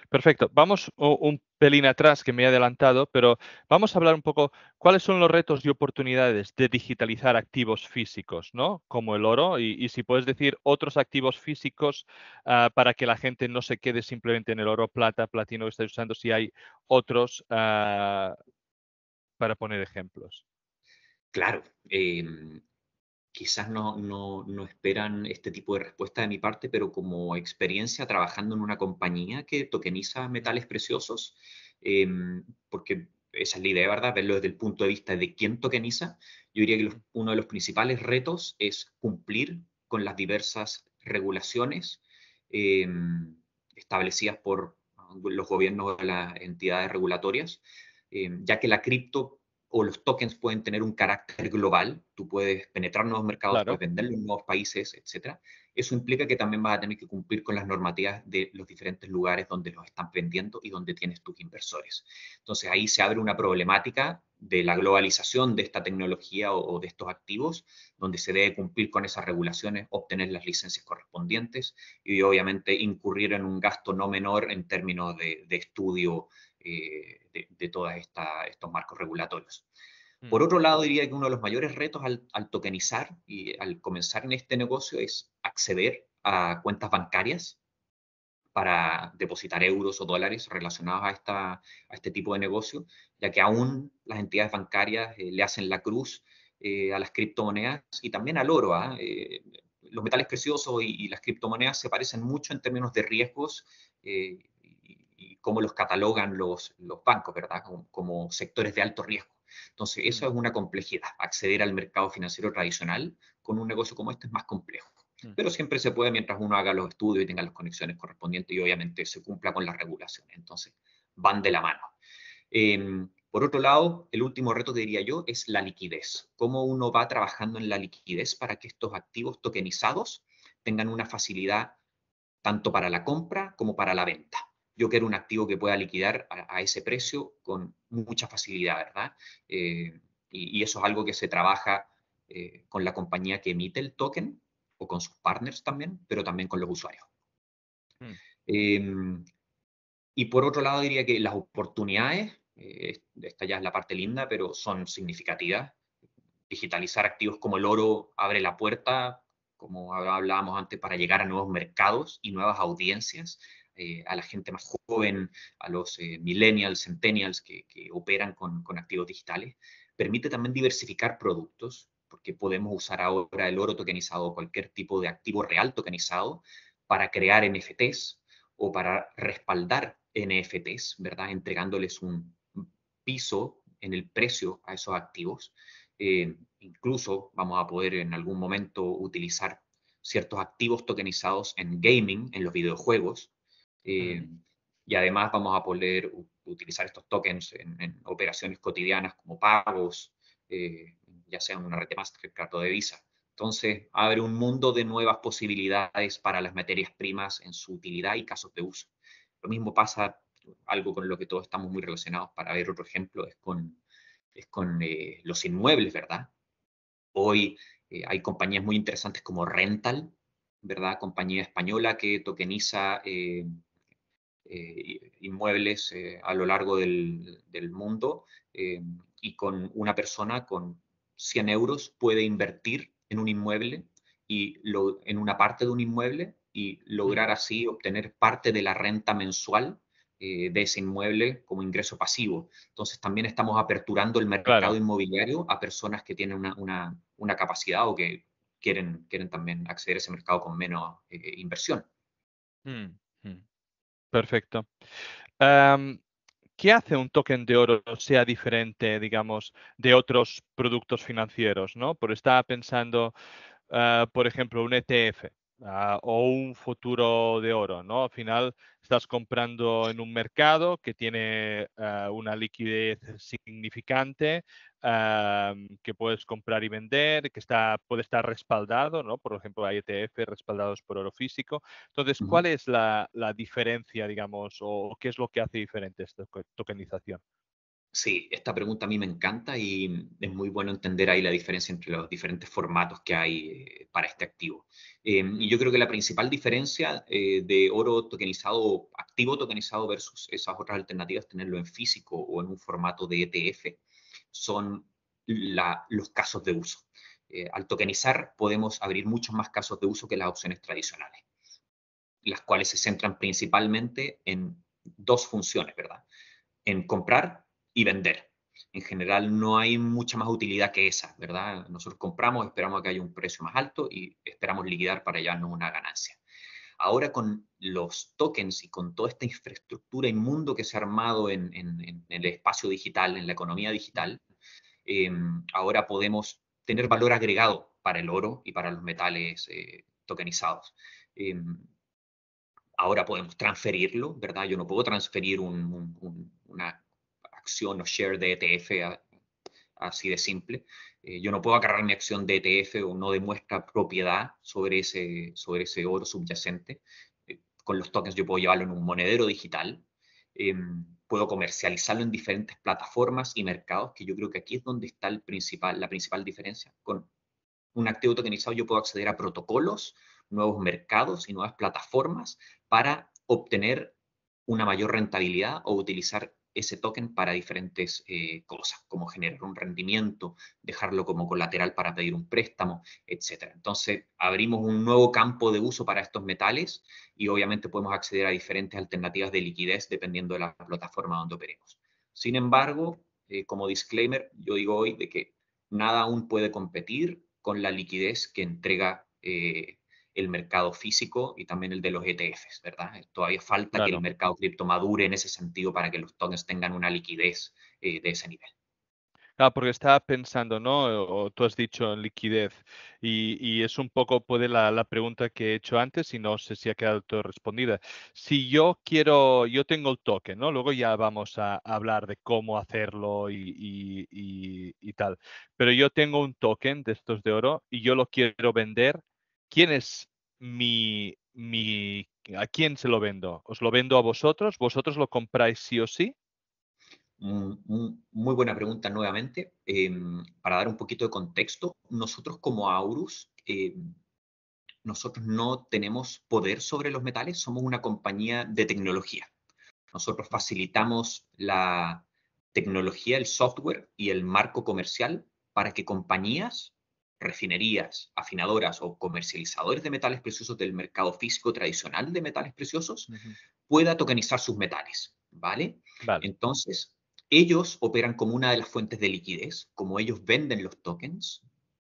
Perfecto. Vamos un pelín atrás que me he adelantado, pero vamos a hablar un poco cuáles son los retos y oportunidades de digitalizar activos físicos, ¿no? Como el oro y, si puedes decir otros activos físicos ah, para que la gente no se quede simplemente en el oro, plata, platino que estáis usando, si hay otros ah, para poner ejemplos. Claro. Em, quizás no, no, no, esperan este tipo de respuesta de mi parte, pero como experiencia trabajando en una compañía que tokeniza metales preciosos, em, porque esa es la idea, ¿verdad? Verlo desde el punto de vista de quién tokeniza, yo diría que uno de los principales retos es cumplir con las diversas regulaciones em, establecidas por los gobiernos o las entidades regulatorias, em, ya que la cripto o los tokens pueden tener un carácter global, tú puedes penetrar nuevos mercados, puedes venderlos en nuevos países, etcétera. Eso implica que también vas a tener que cumplir con las normativas de los diferentes lugares donde los están vendiendo y donde tienes tus inversores. Entonces ahí se abre una problemática de la globalización de esta tecnología o, de estos activos, donde se debe cumplir con esas regulaciones, obtener las licencias correspondientes y obviamente incurrir en un gasto no menor en términos de, de estudio eh, de, de todos estos marcos regulatorios. Por mm. otro lado, diría que uno de los mayores retos al, tokenizar y al comenzar en este negocio es acceder a cuentas bancarias para depositar euros o dólares relacionados a, esta, este tipo de negocio, ya que aún las entidades bancarias eh, le hacen la cruz eh, a las criptomonedas y también al oro. ¿ah? los metales preciosos y, las criptomonedas se parecen mucho en términos de riesgos y cómo los catalogan los, bancos, ¿verdad? Como, sectores de alto riesgo. Entonces, eso es mm. una complejidad. Acceder al mercado financiero tradicional con un negocio como este es más complejo. Mm. Pero siempre se puede mientras uno haga los estudios y tenga las conexiones correspondientes y obviamente se cumpla con las regulaciones. Entonces, van de la mano. Em, por otro lado, el último reto diría yo es la liquidez. Cómo uno va trabajando en la liquidez para que estos activos tokenizados tengan una facilidad tanto para la compra como para la venta yo quiero un activo que pueda liquidar a, ese precio con mucha facilidad, ¿verdad? Eh, y, eso es algo que se trabaja eh, con la compañía que emite el token o con sus partners también, pero también con los usuarios. Mm. Em, y por otro lado, diría que las oportunidades, eh, esta ya es la parte linda, pero son significativas. Digitalizar activos como el oro abre la puerta, como hablábamos antes, para llegar a nuevos mercados y nuevas audiencias. Eh, a la gente más joven, a los eh, millennials, centennials que, operan con, activos digitales. Permite también diversificar productos, porque podemos usar ahora el oro tokenizado o cualquier tipo de activo real tokenizado para crear NFTs o para respaldar NFTs, ¿verdad? Entregándoles un piso en el precio a esos activos. Eh, incluso vamos a poder en algún momento utilizar ciertos activos tokenizados en gaming, en los videojuegos, eh, y además vamos a poder utilizar estos tokens en, operaciones cotidianas como pagos, eh, ya sea en una red de Mastercard o de Visa. Entonces, abre un mundo de nuevas posibilidades para las materias primas en su utilidad y casos de uso. Lo mismo pasa, algo con lo que todos estamos muy relacionados, para ver otro ejemplo, es con, es con eh, los inmuebles, ¿verdad? Hoy hay compañías muy interesantes como Rental, ¿verdad? Compañía española que tokeniza inmuebles eh, eh, a lo largo del, mundo eh, y con una persona con 100 euros puede invertir en un inmueble y en una parte de un inmueble y lograr así obtener parte de la renta mensual de ese inmueble como ingreso pasivo. Entonces también estamos aperturando el mercado inmobiliario a personas que tienen una, una, capacidad o que quieren, quieren también acceder a ese mercado con menos inversión. Mm. Perfecto. ¿Qué hace un token de oro sea diferente, digamos, de otros productos financieros? ¿no? Por estaba pensando, ah, por ejemplo, un ETF. Ah, o un futuro de oro, ¿no? Al final estás comprando en un mercado que tiene ah, una liquidez significante, ah, que puedes comprar y vender, que puede estar respaldado, ¿no? Por ejemplo, hay ETF respaldados por oro físico. Entonces, ¿cuál es la, la diferencia, digamos, o qué es lo que hace diferente esta tokenización? Sí, esta pregunta a mí me encanta y mm, es muy bueno entender ahí la diferencia entre los diferentes formatos que hay eh, para este activo. Em, y yo creo que la principal diferencia eh, de oro tokenizado, activo tokenizado versus esas otras alternativas, tenerlo en físico o en un formato de ETF, son los casos de uso. Eh, al tokenizar podemos abrir muchos más casos de uso que las opciones tradicionales, las cuales se centran principalmente en dos funciones, ¿verdad? En comprar y vender. En general no hay mucha más utilidad que esa, ¿verdad? Nosotros compramos, esperamos que haya un precio más alto y esperamos liquidar para llevarnos una ganancia. Ahora con los tokens y con toda esta infraestructura inmundo que se ha armado en, el espacio digital, en la economía digital, em, ahora podemos tener valor agregado para el oro y para los metales eh, tokenizados. Em, ahora podemos transferirlo, ¿verdad? Yo no puedo transferir una acción o share de ETF, así de simple. Eh, yo no puedo agarrar mi acción de ETF o no demuestra propiedad sobre ese, sobre ese oro subyacente. Eh, con los tokens yo puedo llevarlo en un monedero digital. Em, puedo comercializarlo en diferentes plataformas y mercados, que yo creo que aquí es donde está el principal, la principal diferencia. Con un activo tokenizado yo puedo acceder a protocolos, nuevos mercados y nuevas plataformas para obtener una mayor rentabilidad o utilizar ese token para diferentes eh, cosas, como generar un rendimiento, dejarlo como colateral para pedir un préstamo, etc. Entonces, abrimos un nuevo campo de uso para estos metales y obviamente podemos acceder a diferentes alternativas de liquidez dependiendo de la plataforma donde operemos. Sin embargo, eh, como disclaimer, yo digo hoy de que nada aún puede competir con la liquidez que entrega eh, el mercado físico y también el de los ETFs, ¿verdad? Eh, todavía falta que el mercado cripto madure en ese sentido para que los tokens tengan una liquidez eh, de ese nivel. Claro, ah, porque estaba pensando, ¿no? tú has dicho en liquidez y, es un poco puede la, pregunta que he hecho antes y no sé si ha quedado todo respondida. Si yo quiero, yo tengo el token, ¿no? Luego ya vamos a, hablar de cómo hacerlo y, y, tal. Pero yo tengo un token de estos de oro y yo lo quiero vender ¿quién es mi, mi, a quién se lo vendo? ¿Os lo vendo a vosotros? ¿Vosotros lo compráis sí o sí? Mm, mm, muy buena pregunta nuevamente. Em, para dar un poquito de contexto, nosotros como Aurus, em, nosotros no tenemos poder sobre los metales, somos una compañía de tecnología. Nosotros facilitamos la tecnología, el software y el marco comercial para que compañías refinerías, afinadoras o comercializadores de metales preciosos del mercado físico tradicional de metales preciosos pueda tokenizar sus metales, ¿vale? Entonces, ellos operan como una de las fuentes de liquidez, como ellos venden los tokens,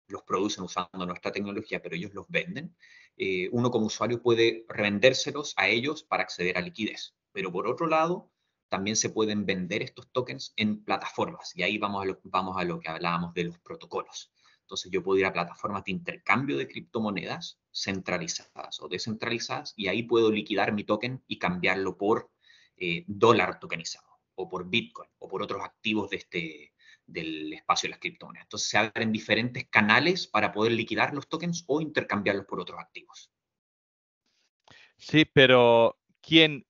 los producen usando nuestra tecnología, pero ellos los venden, eh, uno como usuario puede revendérselos a ellos para acceder a liquidez. Pero por otro lado, también se pueden vender estos tokens en plataformas. Y ahí vamos vamos a lo que hablábamos de los protocolos. Entonces yo puedo ir a plataformas de intercambio de criptomonedas centralizadas o descentralizadas y ahí puedo liquidar mi token y cambiarlo por eh, dólar tokenizado o por Bitcoin o por otros activos de este, del espacio de las criptomonedas. Entonces se abren diferentes canales para poder liquidar los tokens o intercambiarlos por otros activos. Sí, pero ¿quién,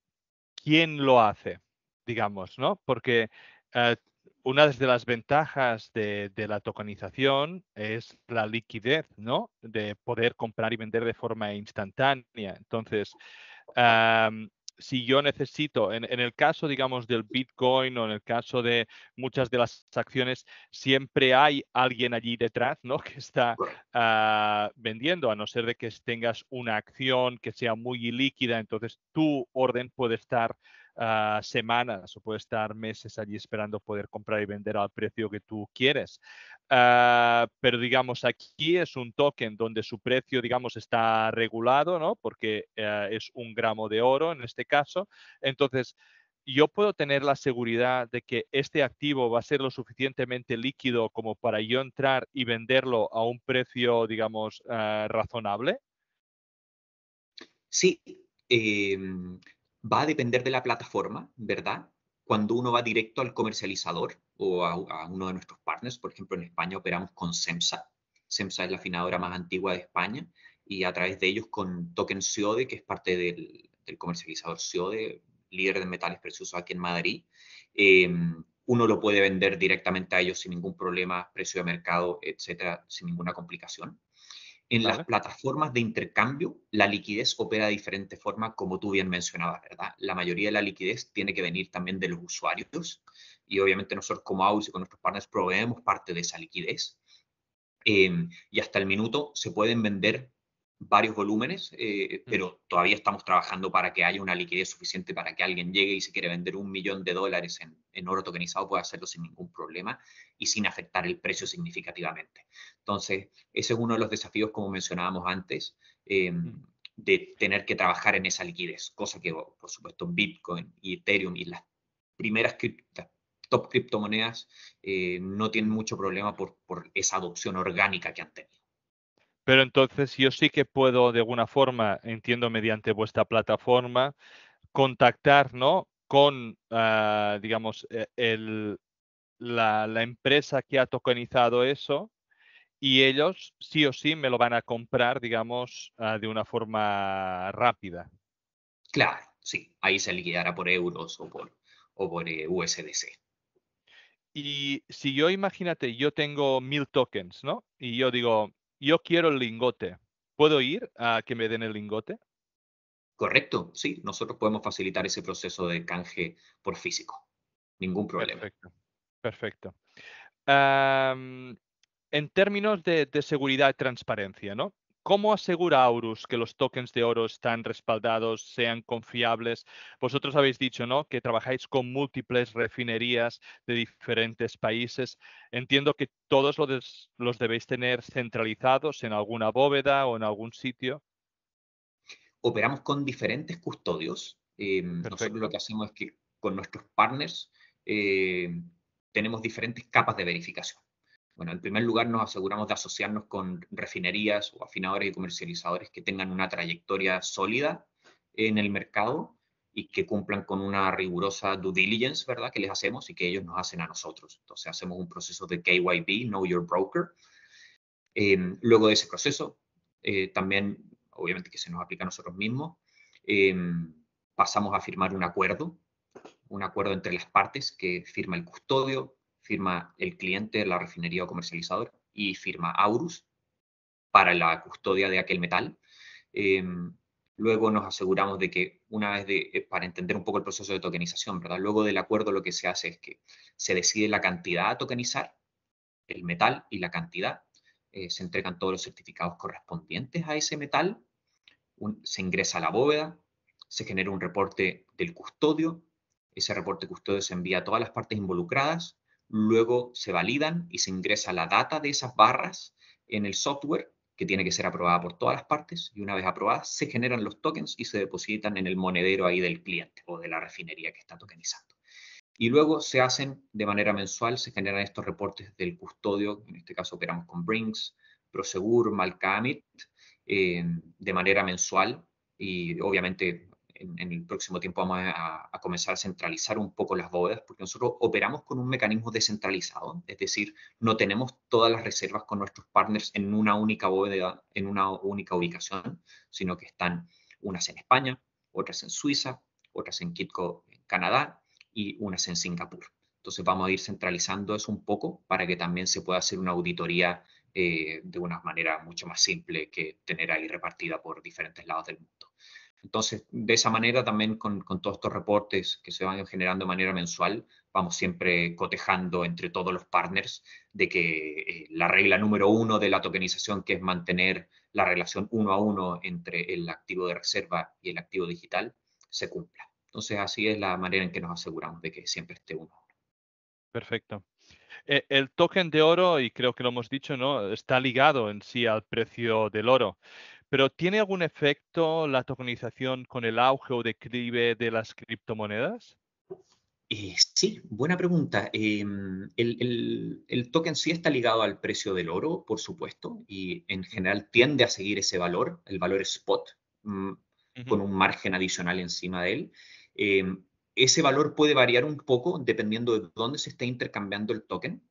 quién lo hace? Digamos, ¿no? Porque eh, una de las ventajas de, la tokenización es la liquidez, ¿no? De poder comprar y vender de forma instantánea. Entonces, si yo necesito, en, en, el caso, digamos, del Bitcoin o en el caso de muchas de las acciones, siempre hay alguien allí detrás, ¿no? Que está ah, vendiendo, a no ser de que tengas una acción que sea muy ilíquida, entonces tu orden puede estar Ah, semanas o puede estar meses allí esperando poder comprar y vender al precio que tú quieres. Ah, pero digamos, aquí es un token donde su precio, digamos, está regulado, ¿no? Porque ah, es un gramo de oro en este caso. Entonces, yo puedo tener la seguridad de que este activo va a ser lo suficientemente líquido como para yo entrar y venderlo a un precio, digamos, razonable? Sí, em, va a depender de la plataforma, ¿verdad? Cuando uno va directo al comercializador o a, uno de nuestros partners, por ejemplo, en España operamos con SEMSA. SEMSA es la afinadora más antigua de España y a través de ellos con Token SIODE, que es parte del, comercializador SIODE, líder de metales preciosos aquí en Madrid, em, uno lo puede vender directamente a ellos sin ningún problema, precio de mercado, etcétera, sin ninguna complicación. En las plataformas de intercambio, la liquidez opera de diferente forma, como tú bien mencionabas, ¿verdad? La mayoría de la liquidez tiene que venir también de los usuarios y obviamente nosotros como AUS y con nuestros partners proveemos parte de esa liquidez. Eh, y hasta el minuto se pueden vender varios volúmenes, eh, mm. pero todavía estamos trabajando para que haya una liquidez suficiente para que alguien llegue y se quiere vender un millón de dólares en, oro tokenizado pueda hacerlo sin ningún problema y sin afectar el precio significativamente. Entonces, ese es uno de los desafíos, como mencionábamos antes, em, mm. de tener que trabajar en esa liquidez, cosa que, por supuesto, Bitcoin y Ethereum y las primeras top criptomonedas eh, no tienen mucho problema por esa adopción orgánica que han tenido. Pero entonces yo sí que puedo, de alguna forma, entiendo mediante vuestra plataforma, contactar ¿no? con, ah, digamos, e, el, la, empresa que ha tokenizado eso y ellos sí o sí me lo van a comprar, digamos, ah, de una forma rápida. Claro, sí, ahí se liquidará por euros o por, eh, USDC. Y si yo imagínate, yo tengo mil tokens, ¿no? Y yo digo, yo quiero el lingote. ¿Puedo ir a que me den el lingote? Correcto, sí, nosotros podemos facilitar ese proceso de canje por físico. Ningún problema. Perfecto. Perfecto. en términos de, seguridad y transparencia, ¿no? ¿Cómo asegura Aurus que los tokens de oro están respaldados, sean confiables? Vosotros habéis dicho, ¿no? Que trabajáis con múltiples refinerías de diferentes países. Entiendo que todos los, los debéis tener centralizados en alguna bóveda o en algún sitio. Operamos con diferentes custodios. Em, nosotros lo que hacemos es que con nuestros partners eh, tenemos diferentes capas de verificación. Bueno, en primer lugar nos aseguramos de asociarnos con refinerías o afinadores y comercializadores que tengan una trayectoria sólida en el mercado y que cumplan con una rigurosa due diligence, ¿verdad? Que les hacemos y que ellos nos hacen a nosotros. Entonces hacemos un proceso de KYB, Know Your Broker. Em, luego de ese proceso, eh, también, obviamente que se nos aplica a nosotros mismos, em, pasamos a firmar un acuerdo, un acuerdo entre las partes que firma el custodio, firma el cliente, la refinería o comercializador, y firma Aurus para la custodia de aquel metal. Em, luego nos aseguramos de que una vez de, eh, para entender un poco el proceso de tokenización, ¿verdad? Luego del acuerdo lo que se hace es que se decide la cantidad a tokenizar, el metal y la cantidad. Eh, se entregan todos los certificados correspondientes a ese metal, se ingresa a la bóveda, se genera un reporte del custodio, ese reporte custodio se envía a todas las partes involucradas, luego se validan y se ingresa la data de esas barras en el software, que tiene que ser aprobada por todas las partes, y una vez aprobada se generan los tokens y se depositan en el monedero ahí del cliente o de la refinería que está tokenizando. Y luego se hacen de manera mensual, se generan estos reportes del custodio, en este caso operamos con Brinks, Prosegur, Malcamit, eh, de manera mensual y obviamente en, el próximo tiempo vamos a, comenzar a centralizar un poco las bóvedas, porque nosotros operamos con un mecanismo descentralizado, es decir, no tenemos todas las reservas con nuestros partners en una única bóveda, en una única ubicación, sino que están unas en España, otras en Suiza, otras en Kitco, en Canadá, y unas en Singapur. Entonces vamos a ir centralizando eso un poco para que también se pueda hacer una auditoría eh, de una manera mucho más simple que tener ahí repartida por diferentes lados del mundo. Entonces, de esa manera también con, todos estos reportes que se van generando de manera mensual, vamos siempre cotejando entre todos los partners de que eh, la regla número uno de la tokenización, que es mantener la relación uno a uno entre el activo de reserva y el activo digital, se cumpla. Entonces, así es la manera en que nos aseguramos de que siempre esté uno a uno. Perfecto. Eh, el token de oro, y creo que lo hemos dicho, ¿no? Está ligado en sí al precio del oro pero ¿tiene algún efecto la tokenización con el auge o declive de las criptomonedas? Eh, sí, buena pregunta. Em, el, token sí está ligado al precio del oro, por supuesto, y en general tiende a seguir ese valor, el valor spot, mm, con un margen adicional encima de él. Em, ese valor puede variar un poco dependiendo de dónde se esté intercambiando el token,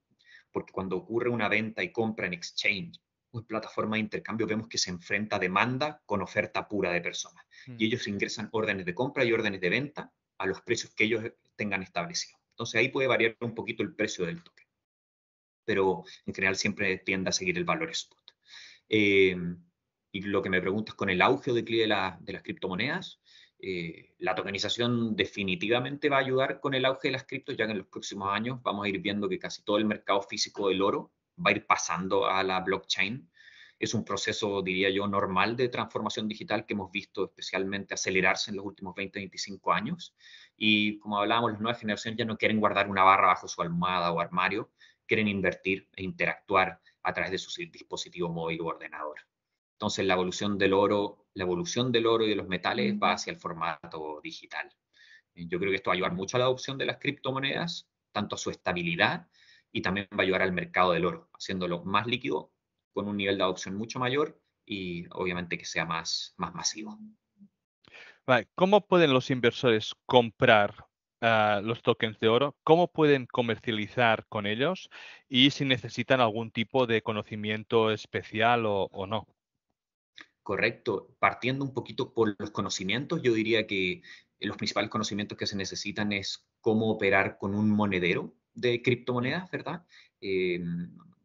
porque cuando ocurre una venta y compra en exchange, plataforma de intercambio vemos que se enfrenta demanda con oferta pura de personas hmm. y ellos ingresan órdenes de compra y órdenes de venta a los precios que ellos tengan establecidos. Entonces ahí puede variar un poquito el precio del token, pero en general siempre tiende a seguir el valor spot. Eh, y lo que me preguntas con el auge o declive de, las criptomonedas, eh, la tokenización definitivamente va a ayudar con el auge de las criptos, ya que en los próximos años vamos a ir viendo que casi todo el mercado físico del oro va a ir pasando a la blockchain. Es un proceso, diría yo, normal de transformación digital que hemos visto especialmente acelerarse en los últimos 20, 25 años. Y como hablábamos, las nuevas generaciones ya no quieren guardar una barra bajo su almohada o armario, quieren invertir e interactuar a través de su dispositivo móvil o ordenador. Entonces, la evolución del oro, la evolución del oro y de los metales va hacia el formato digital. Yo creo que esto va a ayudar mucho a la adopción de las criptomonedas, tanto a su estabilidad y también va a ayudar al mercado del oro, haciéndolo más líquido, con un nivel de adopción mucho mayor y obviamente que sea más, más masivo. ¿Cómo pueden los inversores comprar ah, los tokens de oro? ¿Cómo pueden comercializar con ellos? Y si necesitan algún tipo de conocimiento especial o no. Correcto. Partiendo un poquito por los conocimientos, yo diría que los principales conocimientos que se necesitan es cómo operar con un monedero, de criptomonedas, ¿verdad? Eh,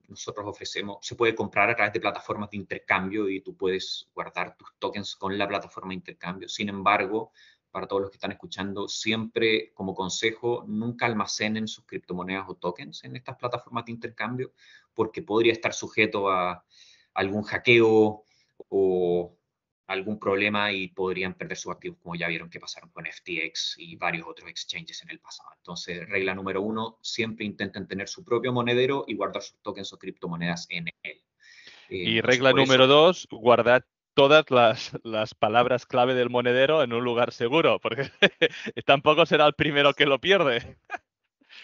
nosotros ofrecemos, se puede comprar a través de plataformas de intercambio y tú puedes guardar tus tokens con la plataforma de intercambio. Sin embargo, para todos los que están escuchando, siempre como consejo, nunca almacenen sus criptomonedas o tokens en estas plataformas de intercambio porque podría estar sujeto a algún hackeo o algún problema y podrían perder sus activos, como ya vieron que pasaron con FTX y varios otros exchanges en el pasado. Entonces, regla número uno, siempre intenten tener su propio monedero y guardar sus tokens o criptomonedas en él. Eh, y regla número dos, guardar todas las, las, palabras clave del monedero en un lugar seguro, porque tampoco será el primero que lo pierde.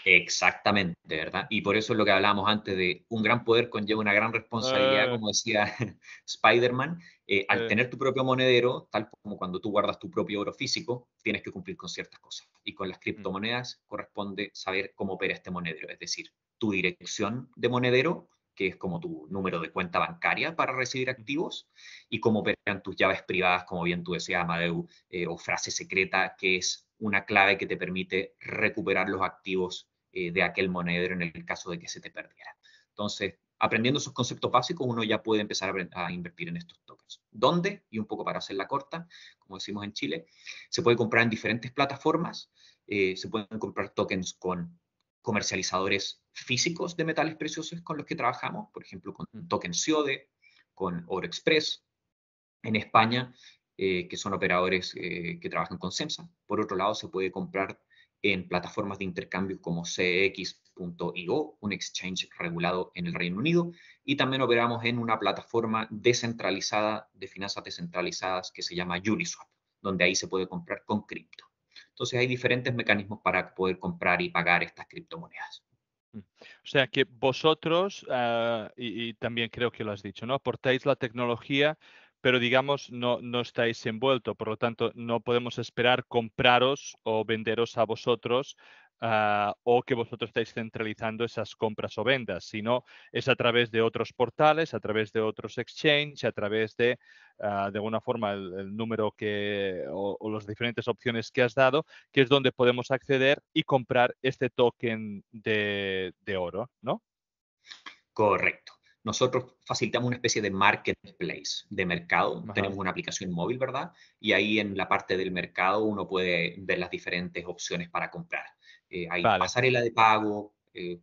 Exactamente, ¿verdad? Y por eso es lo que hablábamos antes de un gran poder conlleva una gran responsabilidad, ah. como decía Spider-Man. Eh, al tener tu propio monedero, tal como cuando tú guardas tu propio oro físico, tienes que cumplir con ciertas cosas. Y con las mm. criptomonedas corresponde saber cómo opera este monedero, es decir, tu dirección de monedero, que es como tu número de cuenta bancaria para recibir mm. activos, y cómo operan tus llaves privadas, como bien tú decías, Amadeu, eh, o frase secreta, que es una clave que te permite recuperar los activos eh, de aquel monedero en el caso de que se te perdiera. Entonces, aprendiendo esos conceptos básicos, uno ya puede empezar a, invertir en estos tokens. ¿Dónde? Y un poco para hacerla corta, como decimos en Chile, se puede comprar en diferentes plataformas, eh, se pueden comprar tokens con comercializadores físicos de metales preciosos con los que trabajamos, por ejemplo, con mm. tokens CIODE, con Oro Express, en España, eh, que son operadores que trabajan con CEMSA. Por otro lado, se puede comprar en plataformas de intercambio como CX.io, un exchange regulado en el Reino Unido, y también operamos en una plataforma descentralizada de finanzas descentralizadas que se llama Uniswap, donde ahí se puede comprar con cripto. Entonces hay diferentes mecanismos para poder comprar y pagar estas criptomonedas. Mm. O sea que vosotros, eh, y, y, también creo que lo has dicho, ¿no? Aportáis la tecnología pero digamos no, no estáis envuelto, por lo tanto no podemos esperar compraros o venderos a vosotros ah, o que vosotros estáis centralizando esas compras o vendas, sino es a través de otros portales, a través de otros exchanges a través de, ah, de alguna forma, el, número que, o, las diferentes opciones que has dado, que es donde podemos acceder y comprar este token de oro, ¿no? Correcto nosotros facilitamos una especie de marketplace de mercado. Tenemos una aplicación móvil, ¿verdad? Y ahí en la parte del mercado uno puede ver las diferentes opciones para comprar. Eh, hay la pasarela de pago. Eh,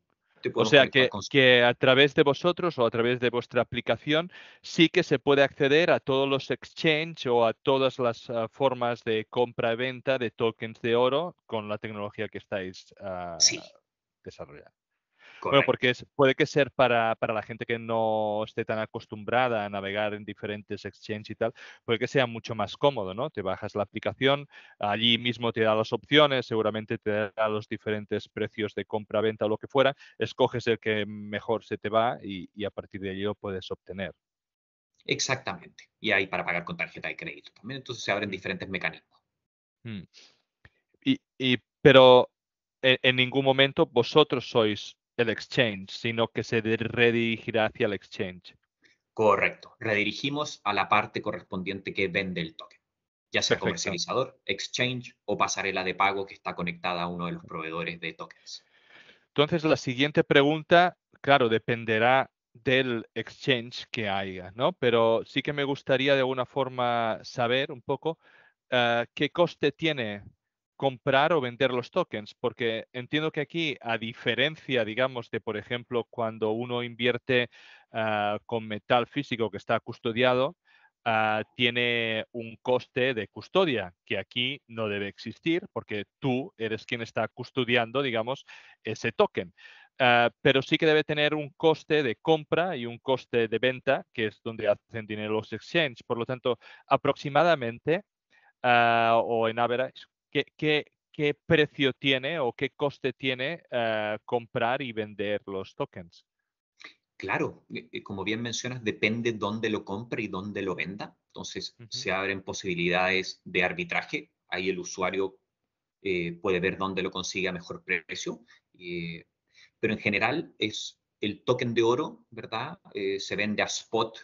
o sea que, a través de vosotros o a través de vuestra aplicación sí que se puede acceder a todos los exchanges o a todas las ah, formas de compra-venta de tokens de oro con la tecnología que estáis ah, desarrollando. Bueno, porque puede que ser para, la gente que no esté tan acostumbrada a navegar en diferentes exchanges y tal, puede que sea mucho más cómodo, ¿no? Te bajas la aplicación, allí mismo te da las opciones, seguramente te da los diferentes precios de compra, venta o lo que fuera, escoges el que mejor se te va y, a partir de allí lo puedes obtener. Exactamente. Y ahí para pagar con tarjeta de crédito también, entonces se abren mm. diferentes mecanismos. Mm. Y, pero e, en ningún momento vosotros sois el exchange, sino que se redirigirá hacia el exchange. Correcto. Redirigimos a la parte correspondiente que vende el token, ya sea comercializador, exchange o pasarela de pago que está conectada a uno de los proveedores de tokens. Entonces, la siguiente pregunta, claro, dependerá del exchange que haya, ¿no? Pero sí que me gustaría de alguna forma saber un poco eh, qué coste tiene comprar o vender los tokens, porque entiendo que aquí, a diferencia, digamos, de, por ejemplo, cuando uno invierte ah, con metal físico que está custodiado, ah, tiene un coste de custodia que aquí no debe existir, porque tú eres quien está custodiando, digamos, ese token. Ah, pero sí que debe tener un coste de compra y un coste de venta, que es donde hacen dinero los exchanges. Por lo tanto, aproximadamente o en average, ¿Qué, qué, precio tiene o qué coste tiene eh, comprar y vender los tokens? Claro, eh, eh, como bien mencionas, depende dónde lo compre y dónde lo venda. Entonces, se abren posibilidades de arbitraje. Ahí el usuario puede ver dónde lo consigue a mejor precio. pero en general es el token de oro, ¿verdad? se vende a spot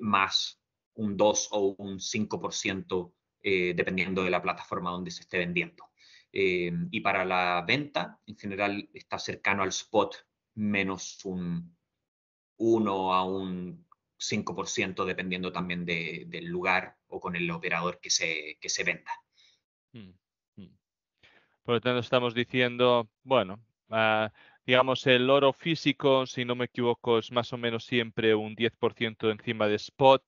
más un 2 o un 5% eh, dependiendo de la plataforma donde se esté vendiendo. Eh, y para la venta, en general, está cercano al spot menos un 1 a un 5%, dependiendo también del lugar o con el operador que se, que se venda. Mm, mm. Por lo tanto, estamos diciendo, bueno, ah, digamos, el oro físico, si no me equivoco, es más o menos siempre un 10% encima de spot.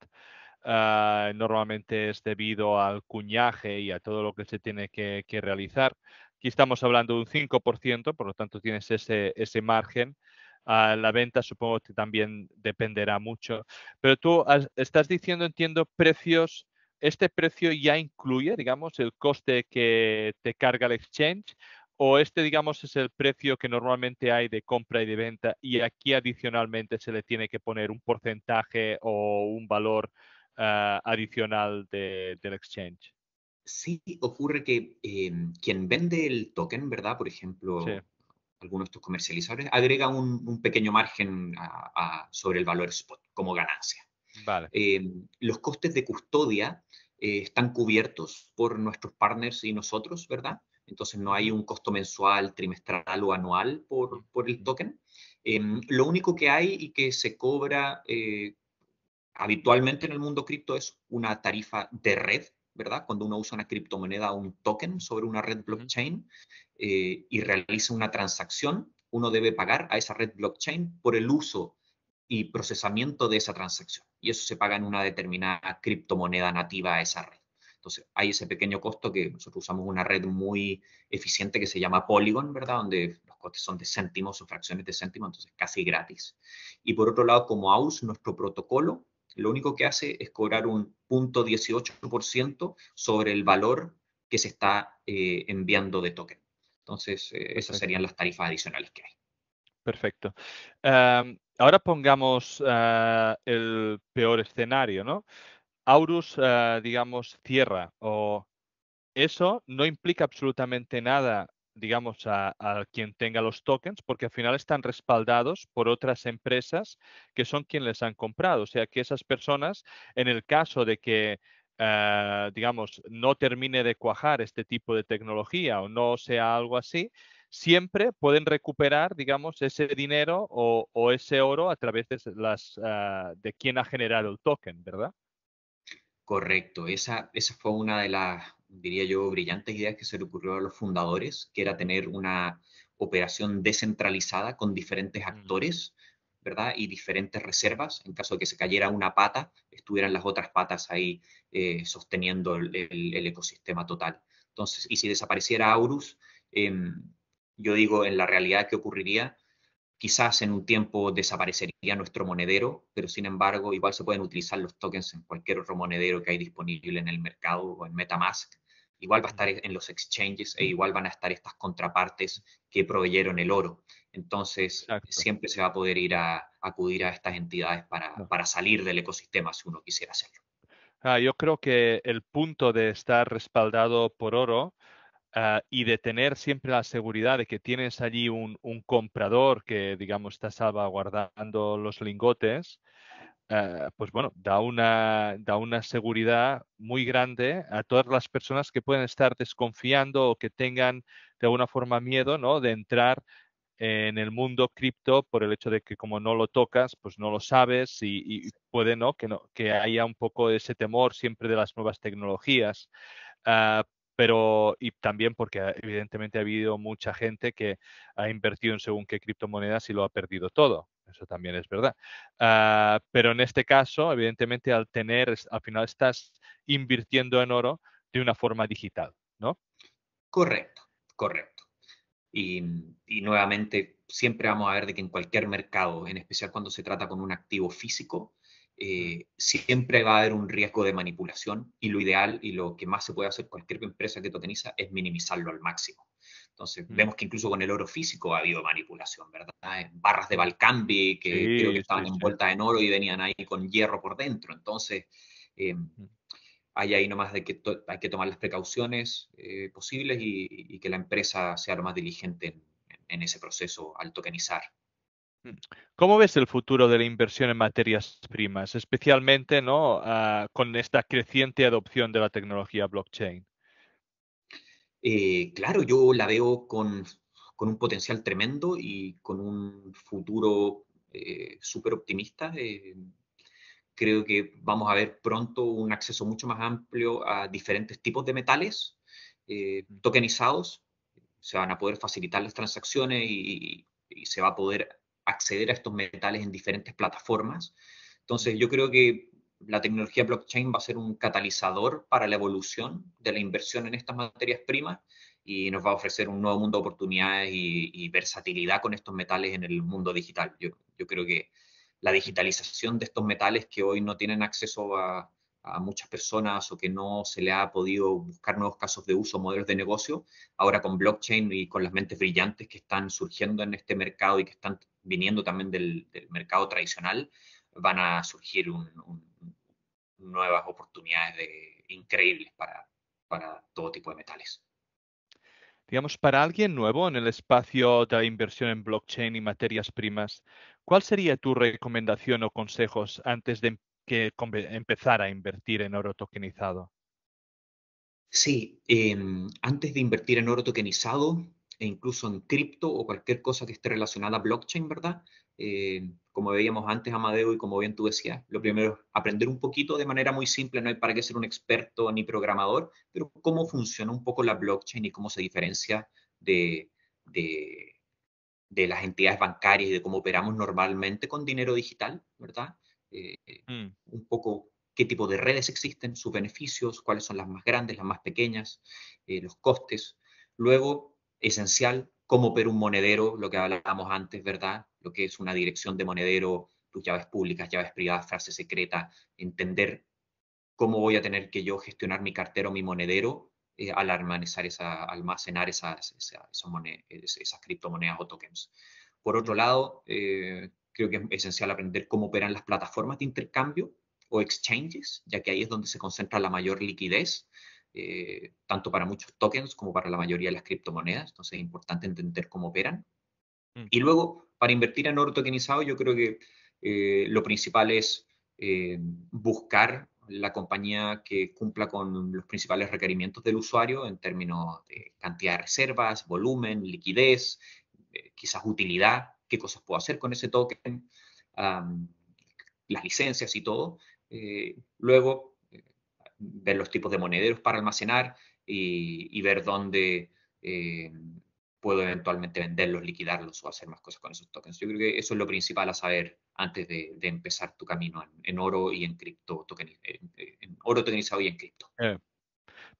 Ah, normalmente es debido al cuñaje y a todo lo que se tiene que, realizar. Aquí estamos hablando de un 5%, por lo tanto tienes ese, ese margen. Ah, la venta supongo que también dependerá mucho. Pero tú estás diciendo, entiendo, precios. ¿Este precio ya incluye, digamos, el coste que te carga el exchange? ¿O este, digamos, es el precio que normalmente hay de compra y de venta y aquí adicionalmente se le tiene que poner un porcentaje o un valor Ah, adicional del exchange. Sí, ocurre que em, quien vende el token, ¿verdad? Por ejemplo, algunos de estos comercializadores agrega un, pequeño margen sobre el valor spot como ganancia. Em, los costes de custodia eh, están cubiertos por nuestros partners y nosotros, ¿verdad? Entonces no hay un costo mensual, trimestral o anual por, por el token. Em, lo único que hay y que se cobra eh, habitualmente en el mundo cripto es una tarifa de red, ¿verdad? Cuando uno usa una criptomoneda o un token sobre una red blockchain eh, y realiza una transacción, uno debe pagar a esa red blockchain por el uso y procesamiento de esa transacción. Y eso se paga en una determinada criptomoneda nativa a esa red. Entonces, hay ese pequeño costo que nosotros usamos una red muy eficiente que se llama Polygon, ¿verdad? Donde los costes son de céntimos o fracciones de céntimos, entonces casi gratis. Y por otro lado, como AUS, nuestro protocolo lo único que hace es cobrar un 0.18% sobre el valor que se está eh, enviando de token. Entonces, eh, esas serían las tarifas adicionales que hay. Perfecto. ahora pongamos ah, el peor escenario, ¿no? Aurus, ah, digamos, cierra o eso no implica absolutamente nada digamos, a, quien tenga los tokens, porque al final están respaldados por otras empresas que son quienes les han comprado. O sea que esas personas, en el caso de que, eh, digamos, no termine de cuajar este tipo de tecnología o no sea algo así, siempre pueden recuperar, digamos, ese dinero o, ese oro a través de, las, eh, de quien ha generado el token, ¿verdad? Correcto, esa, esa fue una de las diría yo, brillantes ideas que se le ocurrió a los fundadores, que era tener una operación descentralizada con diferentes actores, ¿verdad? Y diferentes reservas. En caso de que se cayera una pata, estuvieran las otras patas ahí eh, sosteniendo el, ecosistema total. Entonces, y si desapareciera Aurus, em, yo digo, en la realidad, ¿qué ocurriría? Quizás en un tiempo desaparecería nuestro monedero, pero sin embargo igual se pueden utilizar los tokens en cualquier otro monedero que hay disponible en el mercado o en Metamask. Igual va a estar en los exchanges e igual van a estar estas contrapartes que proveyeron el oro. Entonces siempre se va a poder ir a, acudir a estas entidades para, ah. salir del ecosistema si uno quisiera hacerlo. Ah, yo creo que el punto de estar respaldado por oro Ah, y de tener siempre la seguridad de que tienes allí un, comprador que, digamos, está salvaguardando los lingotes, ah, pues bueno, da una, da una seguridad muy grande a todas las personas que pueden estar desconfiando o que tengan de alguna forma miedo ¿no? de entrar en el mundo cripto por el hecho de que como no lo tocas, pues no lo sabes y, puede ¿no? Que, que haya un poco ese temor siempre de las nuevas tecnologías. Ah, pero y también porque ah, evidentemente ha habido mucha gente que ha invertido en según qué criptomonedas y lo ha perdido todo. Eso también es verdad. Ah, pero en este caso, evidentemente, al tener, al final estás invirtiendo en oro de una forma digital, ¿no? Correcto, correcto. Y, y nuevamente, siempre vamos a ver de que en cualquier mercado, en especial cuando se trata con un activo físico, eh, siempre va a haber un riesgo de manipulación y lo ideal y lo que más se puede hacer cualquier empresa que tokeniza es minimizarlo al máximo. Entonces, mm. vemos que incluso con el oro físico ha habido manipulación, ¿verdad? Barras de Balcambi que creo que estaban envueltas en oro y venían ahí con hierro por dentro. Entonces, em, mm. hay ahí nomás de que hay que tomar las precauciones eh, posibles y, que la empresa sea lo más diligente en ese proceso al tokenizar ¿Cómo ves el futuro de la inversión en materias primas, especialmente ¿no? Ah, con esta creciente adopción de la tecnología blockchain? Eh, claro, yo la veo con, con, un potencial tremendo y con un futuro eh, súper optimista. Eh, creo que vamos a ver pronto un acceso mucho más amplio a diferentes tipos de metales eh, tokenizados. Se van a poder facilitar las transacciones y se va a poder acceder a estos metales en diferentes plataformas. Entonces, yo creo que la tecnología blockchain va a ser un catalizador para la evolución de la inversión en estas materias primas y nos va a ofrecer un nuevo mundo de oportunidades y, versatilidad con estos metales en el mundo digital. yo creo que la digitalización de estos metales que hoy no tienen acceso a, a muchas personas o que no se le ha podido buscar nuevos casos de uso, modelos de negocio, ahora con blockchain y con las mentes brillantes que están surgiendo en este mercado y que están viniendo también del, mercado tradicional, van a surgir nuevas oportunidades increíbles para, todo tipo de metales. Digamos, para alguien nuevo en el espacio de inversión en blockchain y materias primas, ¿cuál sería tu recomendación o consejos antes de empezar que empezar a invertir en oro tokenizado? Sí, em, antes de invertir en oro tokenizado e incluso en cripto o cualquier cosa que esté relacionada a blockchain, ¿verdad? Eh, como veíamos antes, Amadeo, y como bien tú decías, lo primero es aprender un poquito de manera muy simple, no hay para qué ser un experto ni programador, pero cómo funciona un poco la blockchain y cómo se diferencia de, de, de las entidades bancarias y de cómo operamos normalmente con dinero digital, ¿verdad? Eh, mm. un poco qué tipo de redes existen, sus beneficios, cuáles son las más grandes, las más pequeñas, eh, los costes. Luego, esencial, cómo operar un monedero, lo que hablábamos antes, ¿verdad? Lo que es una dirección de monedero, tus llaves públicas, llaves privadas, frase secreta, entender cómo voy a tener que yo gestionar mi cartera mi monedero eh, al almacenar, esa, almacenar esas, esas, criptomonedas o tokens. Por otro mm. lado, Creo que es esencial aprender cómo operan las plataformas de intercambio o exchanges, ya que ahí es donde se concentra la mayor liquidez, eh, tanto para muchos tokens como para la mayoría de las criptomonedas. Entonces es importante entender cómo operan. Mm. Y luego, para invertir en oro tokenizado, yo creo que eh, lo principal es eh, buscar la compañía que cumpla con los principales requerimientos del usuario en términos de cantidad de reservas, volumen, liquidez, quizás utilidad qué cosas puedo hacer con ese token, las licencias y todo. Eh, luego, eh, ver los tipos de monederos para almacenar y, ver dónde eh, puedo eventualmente venderlos, liquidarlos o hacer más cosas con esos tokens. Yo creo que eso es lo principal a saber antes de, empezar tu camino en, oro y en cripto, en, oro tokenizado y en cripto.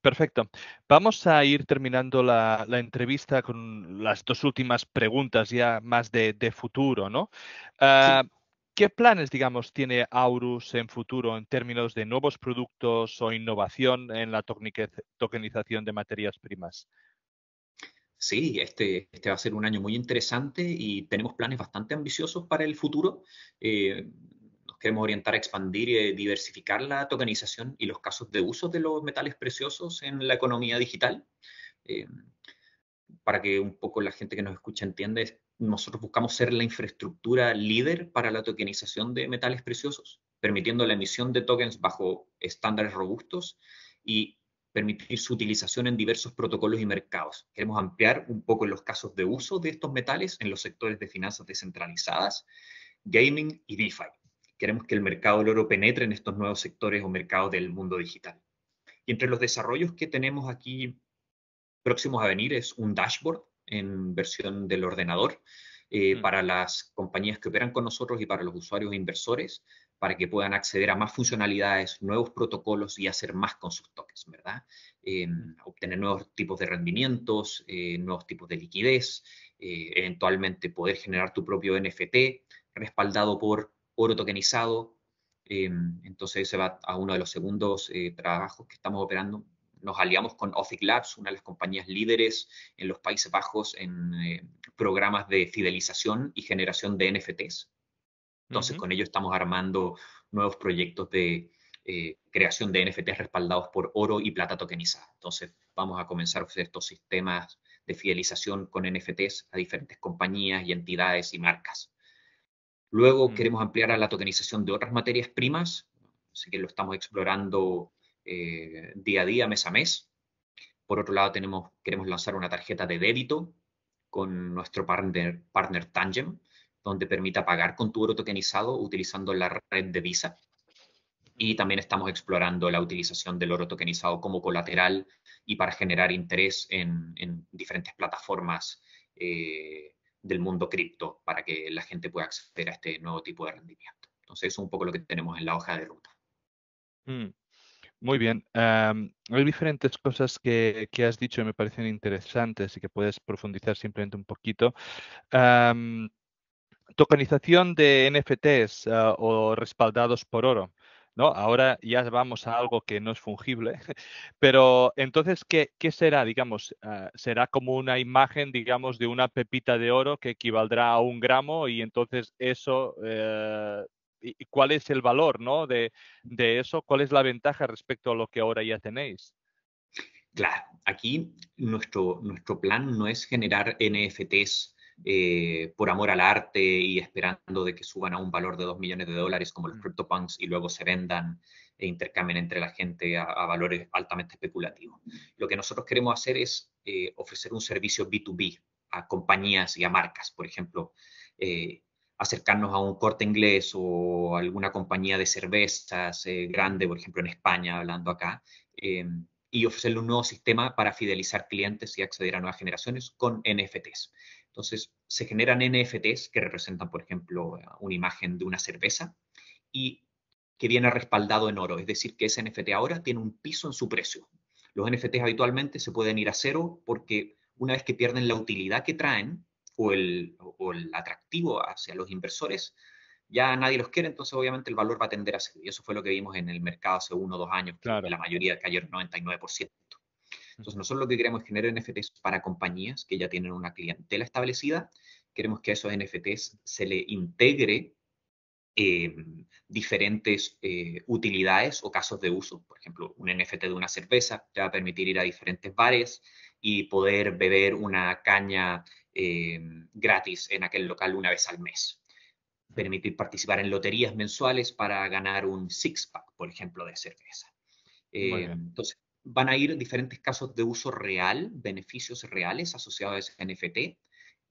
Perfecto. Vamos a ir terminando la, entrevista con las dos últimas preguntas ya más de, futuro, ¿no? Ah, ¿Qué planes, digamos, tiene Aurus en futuro en términos de nuevos productos o innovación en la tokenización de materias primas? Sí, este, este, va a ser un año muy interesante y tenemos planes bastante ambiciosos para el futuro. Eh, queremos orientar a expandir y eh, diversificar la tokenización y los casos de uso de los metales preciosos en la economía digital. Eh, para que un poco la gente que nos escucha entienda, nosotros buscamos ser la infraestructura líder para la tokenización de metales preciosos, permitiendo la emisión de tokens bajo estándares robustos y permitir su utilización en diversos protocolos y mercados. Queremos ampliar un poco los casos de uso de estos metales en los sectores de finanzas descentralizadas, gaming y DeFi. Queremos que el mercado del oro penetre en estos nuevos sectores o mercados del mundo digital. Y entre los desarrollos que tenemos aquí próximos a venir es un dashboard en versión del ordenador eh, para las compañías que operan con nosotros y para los usuarios e inversores, para que puedan acceder a más funcionalidades, nuevos protocolos y hacer más con sus toques. ¿verdad? Eh, obtener nuevos tipos de rendimientos, eh, nuevos tipos de liquidez, eventualmente poder generar tu propio NFT respaldado por oro tokenizado. Em, entonces, se va a uno de los segundos eh, trabajos que estamos operando. Nos aliamos con Offic Labs, una de las compañías líderes en los Países Bajos en eh, programas de fidelización y generación de NFTs. Entonces, con ello estamos armando nuevos proyectos de eh, creación de NFTs respaldados por oro y plata tokenizada. Entonces, vamos a comenzar a ofrecer estos sistemas de fidelización con NFTs a diferentes compañías y entidades y marcas. Luego mm. queremos ampliar a la tokenización de otras materias primas, así que lo estamos explorando eh, día a día, mes a mes. Por otro lado, queremos lanzar una tarjeta de débito con nuestro partner, partner Tangem, donde permita pagar con tu oro tokenizado utilizando la red de Visa. Y también estamos explorando la utilización del oro tokenizado como colateral y para generar interés en, diferentes plataformas eh, del mundo cripto para que la gente pueda acceder a este nuevo tipo de rendimiento. Entonces, eso es un poco lo que tenemos en la hoja de ruta. Mm. Muy bien. hay diferentes cosas que, que, has dicho y me parecen interesantes y que puedes profundizar simplemente un poquito. Tocanización tokenización de NFTs ah, o respaldados por oro. ¿no? Ahora ya vamos a algo que no es fungible, pero entonces, ¿qué, qué será? Digamos, ah, será como una imagen, digamos, de una pepita de oro que equivaldrá a un gramo y entonces eso... Eh, cuál es el valor ¿no? de, eso, cuál es la ventaja respecto a lo que ahora ya tenéis. Claro, aquí nuestro, nuestro plan no es generar NFTs eh, por amor al arte y esperando de que suban a un valor de 2 millones de dólares como los mm. CryptoPunks y luego se vendan e intercambien entre la gente a, valores altamente especulativos. Lo que nosotros queremos hacer es eh, ofrecer un servicio B2B a compañías y a marcas, por ejemplo, eh, acercarnos a un corte inglés o alguna compañía de cervezas grande, por ejemplo, en España, hablando acá y ofrecerle un nuevo sistema para fidelizar clientes y acceder a nuevas generaciones con NFTs. Entonces, se generan NFTs que representan, por ejemplo, eh, una imagen de una cerveza y que viene respaldado en oro. Es decir, que ese NFT ahora tiene un piso en su precio. Los NFTs habitualmente se pueden ir a cero porque una vez que pierden la utilidad que traen o el, atractivo hacia los inversores, ya nadie los quiere, entonces obviamente el valor va a tender a cero. Y eso fue lo que vimos en el mercado hace uno o dos años, que la mayoría cayeron 99%. Entonces, nosotros lo que queremos es generar NFTs para compañías que ya tienen una clientela establecida. Queremos que a esos NFTs se le integre em, diferentes eh, utilidades o casos de uso. Por ejemplo, un NFT de una cerveza te va a permitir ir a diferentes bares y poder beber una caña em, gratis en aquel local una vez al mes. Permitir participar en loterías mensuales para ganar un six-pack, por ejemplo, de cerveza. Em, entonces, van a ir diferentes casos de uso real, beneficios reales asociados a ese NFT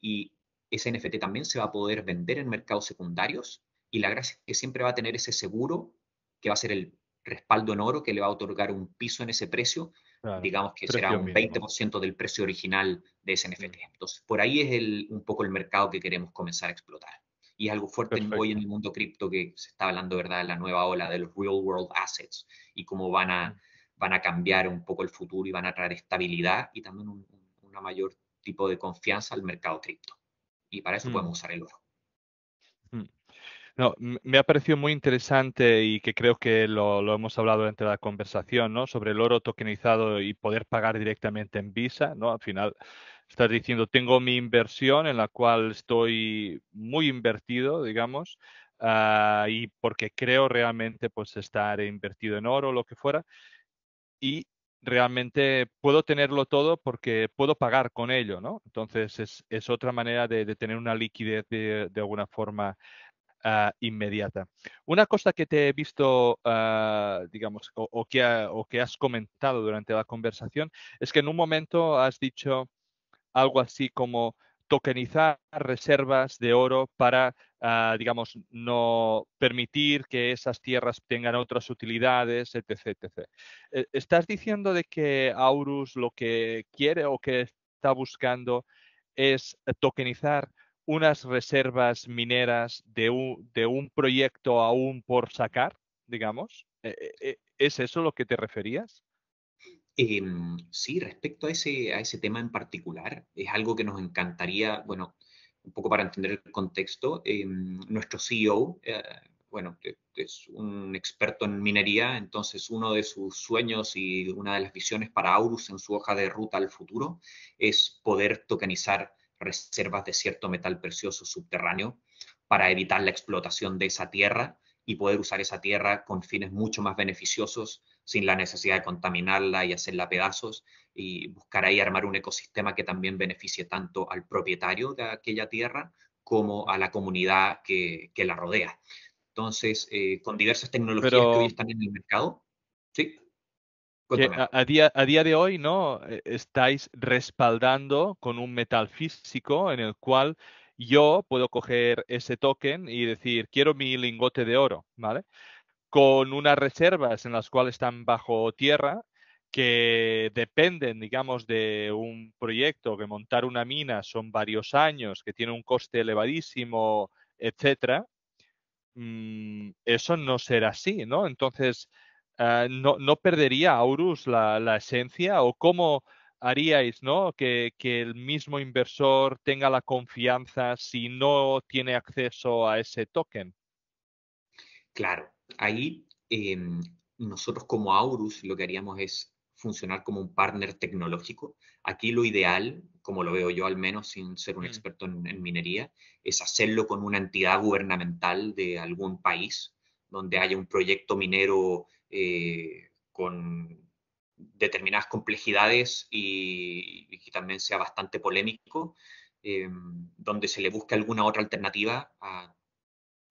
y ese NFT también se va a poder vender en mercados secundarios y la gracia es que siempre va a tener ese seguro que va a ser el respaldo en oro que le va a otorgar un piso en ese precio, digamos que será un 20% del precio original de ese NFT. Mm. Entonces, por ahí es un poco el mercado que queremos comenzar a explotar. Y es algo fuerte hoy en el mundo cripto que se está hablando, ¿verdad?, de la nueva ola de los real world assets y cómo van a mm van a cambiar un poco el futuro y van a traer estabilidad y también un, una mayor tipo de confianza al mercado cripto. Y para eso podemos mm. usar el oro. Mm. No, me ha parecido muy interesante y que creo que lo, lo, hemos hablado durante la conversación, ¿no? Sobre el oro tokenizado y poder pagar directamente en Visa, ¿no? Al final estás diciendo, tengo mi inversión en la cual estoy muy invertido, digamos, ah, y porque creo realmente pues estar invertido en oro, o lo que fuera, y realmente puedo tenerlo todo porque puedo pagar con ello, ¿no? Entonces es, otra manera de, tener una liquidez de, alguna forma ah, inmediata. Una cosa que te he visto, ah, digamos, que o, que has comentado durante la conversación es que en un momento has dicho algo así como tokenizar reservas de oro para Ah, digamos, no permitir que esas tierras tengan otras utilidades, etc. etc. Eh, ¿Estás diciendo de que Aurus lo que quiere o que está buscando es tokenizar unas reservas mineras de un, de un proyecto aún por sacar, digamos? Eh, eh, ¿Es eso lo que te referías? Em, sí, respecto a ese, a ese tema en particular, es algo que nos encantaría, bueno, un poco para entender el contexto, em, nuestro CEO, eh, bueno, es un experto en minería, entonces uno de sus sueños y una de las visiones para Aurus en su hoja de ruta al futuro es poder tokenizar reservas de cierto metal precioso subterráneo para evitar la explotación de esa tierra y poder usar esa tierra con fines mucho más beneficiosos, sin la necesidad de contaminarla y hacerla pedazos, y buscar ahí armar un ecosistema que también beneficie tanto al propietario de aquella tierra como a la comunidad que, la rodea. Entonces, eh, con diversas tecnologías que hoy están en el mercado, ¿sí? a, a, día, a día de hoy, ¿no? E, estáis respaldando con un metal físico en el cual yo puedo coger ese token y decir, quiero mi lingote de oro, ¿vale? Con unas reservas en las cuales están bajo tierra que dependen, digamos, de un proyecto, que montar una mina son varios años, que tiene un coste elevadísimo, etcétera, mm, eso no será así, ¿no? Entonces, eh, no, perdería Aurus la, la, esencia o cómo haríais, ¿no? Que, el mismo inversor tenga la confianza si no tiene acceso a ese token. Claro, ahí em, nosotros como Aurus lo que haríamos es funcionar como un partner tecnológico. Aquí lo ideal, como lo veo yo al menos sin ser un mm. experto en, minería, es hacerlo con una entidad gubernamental de algún país donde haya un proyecto minero eh, con determinadas complejidades y, también sea bastante polémico, eh, donde se le busque alguna otra alternativa a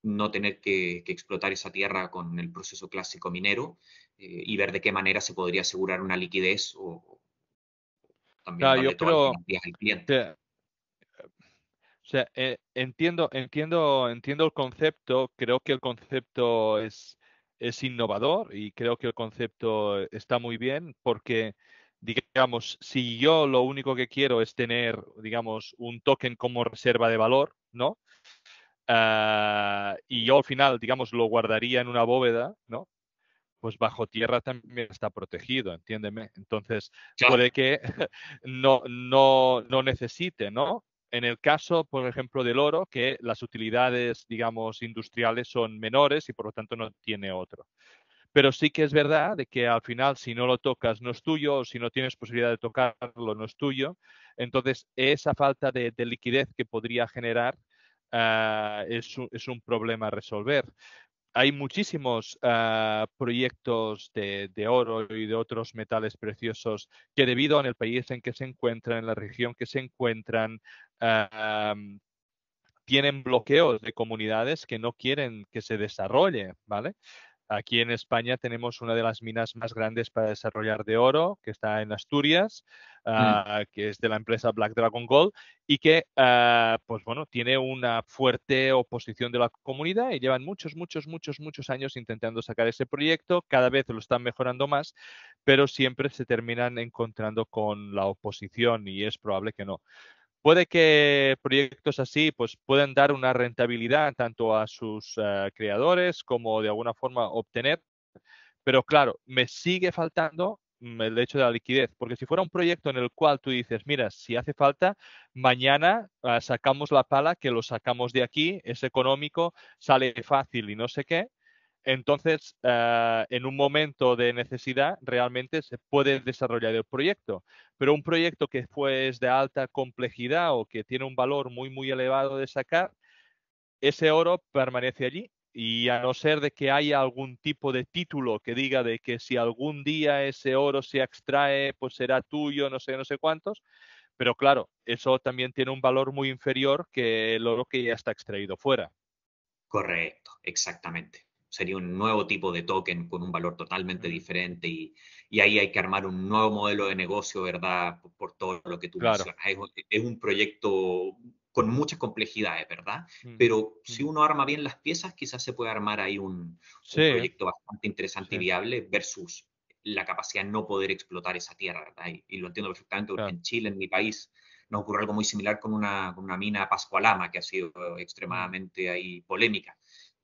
no tener que, explotar esa tierra con el proceso clásico minero eh, y ver de qué manera se podría asegurar una liquidez o, también yo entiendo, entiendo, entiendo el concepto, creo que el concepto es, es innovador y creo que el concepto eh, está muy bien porque, digamos, si yo lo único que quiero es tener, digamos, un token como reserva de valor, ¿no? Ah, y yo al final, digamos, lo guardaría en una bóveda, ¿no? Pues bajo tierra también está protegido, entiéndeme. Entonces, puede que no, no, no necesite, ¿no? En el caso, por ejemplo, del oro, que las utilidades, digamos, industriales son menores y por lo tanto no tiene otro. Pero sí que es verdad de que al final, si no lo tocas, no es tuyo, o si no tienes posibilidad de tocarlo, no es tuyo. Entonces, esa falta de, liquidez que podría generar ah, es, un problema a resolver. Hay muchísimos ah, proyectos de, oro y de otros metales preciosos que debido en el país en que se encuentran, en la región que se encuentran, Ah, tienen bloqueos de comunidades que no quieren que se desarrolle, ¿vale? Aquí en España tenemos una de las minas más grandes para desarrollar de oro, que está en Asturias, mm. ah, que es de la empresa Black Dragon Gold, y que, ah, pues bueno, tiene una fuerte oposición de la comunidad y llevan muchos, muchos, muchos, muchos años intentando sacar ese proyecto, cada vez lo están mejorando más, pero siempre se terminan encontrando con la oposición y es probable que no puede que proyectos así pues, dar una rentabilidad tanto a sus eh, creadores como de alguna forma obtener, pero claro, me sigue faltando mm, el hecho de la liquidez, porque si fuera un proyecto en el cual tú dices, mira, si hace falta, mañana ah, sacamos la pala, que lo sacamos de aquí, es económico, sale fácil y no sé qué, entonces, ah, en un momento de necesidad, realmente se puede desarrollar el proyecto. Pero un proyecto que fue de alta complejidad o que tiene un valor muy, muy elevado de sacar, ese oro permanece allí. Y a no ser de que haya algún tipo de título que diga de que si algún día ese oro se extrae, pues será tuyo, no sé, no sé cuántos. Pero claro, eso también tiene un valor muy inferior que el oro que ya está extraído fuera. Correcto, exactamente sería un nuevo tipo de token con un valor totalmente diferente y, ahí hay que armar un nuevo modelo de negocio, ¿verdad? Por, todo lo que tú mencionas. Es, un proyecto con muchas complejidades, ¿verdad? Mm, Pero si mm. uno arma bien las piezas, quizás se puede armar ahí un, proyecto bastante interesante y viable versus la capacidad de no poder explotar esa tierra, ¿verdad? Y, lo entiendo perfectamente porque en Chile, en mi país, nos ocurrió algo muy similar con una, con una mina Pascualama que ha sido mm. extremadamente polémica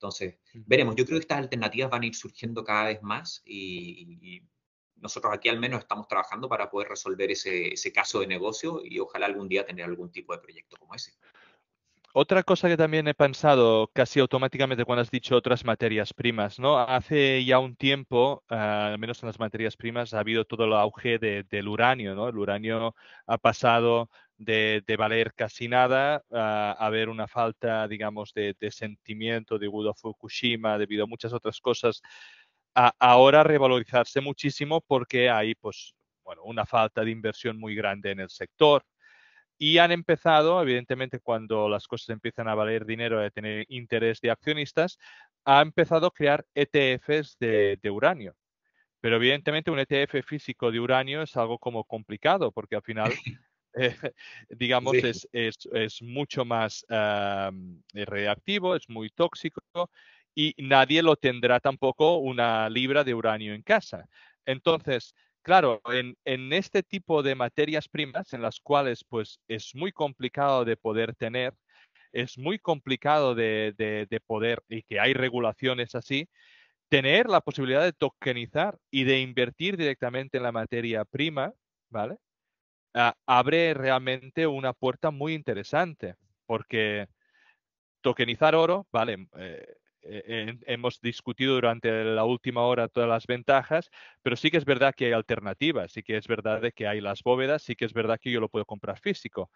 entonces, veremos, yo creo que estas alternativas van a ir surgiendo cada vez más y, nosotros aquí al menos estamos trabajando para poder resolver ese, caso de negocio y ojalá algún día tener algún tipo de proyecto como ese. Otra cosa que también he pensado casi automáticamente cuando has dicho otras materias primas, ¿no? Hace ya un tiempo, ah, al menos en las materias primas, ha habido todo el auge del uranio, ¿no? El uranio ha pasado de, valer casi nada, a, ah, haber una falta, digamos, de, sentimiento debido a Fukushima, debido a muchas otras cosas, a, ahora revalorizarse muchísimo porque hay, pues, bueno, una falta de inversión muy grande en el sector. Y han empezado, evidentemente, cuando las cosas empiezan a valer dinero, a tener interés de accionistas, ha empezado a crear ETFs de uranio. Pero evidentemente un ETF físico de uranio es algo como complicado, porque al final digamos, es, mucho más ah, eh, reactivo, es muy tóxico y nadie lo tendrá tampoco una libra de uranio en casa. Entonces, claro, en, este tipo de materias primas en las cuales pues es muy complicado de poder tener, es muy complicado de poder y que hay regulaciones así, tener la posibilidad de tokenizar y de invertir directamente en la materia prima, ¿vale? abre realmente una puerta muy interesante, porque tokenizar oro, vale, mm, eh, eh, hemos discutido durante la última hora todas las ventajas, pero sí que es verdad que hay alternativas, sí que es verdad que hay las bóvedas, sí que es verdad que yo lo puedo comprar físico,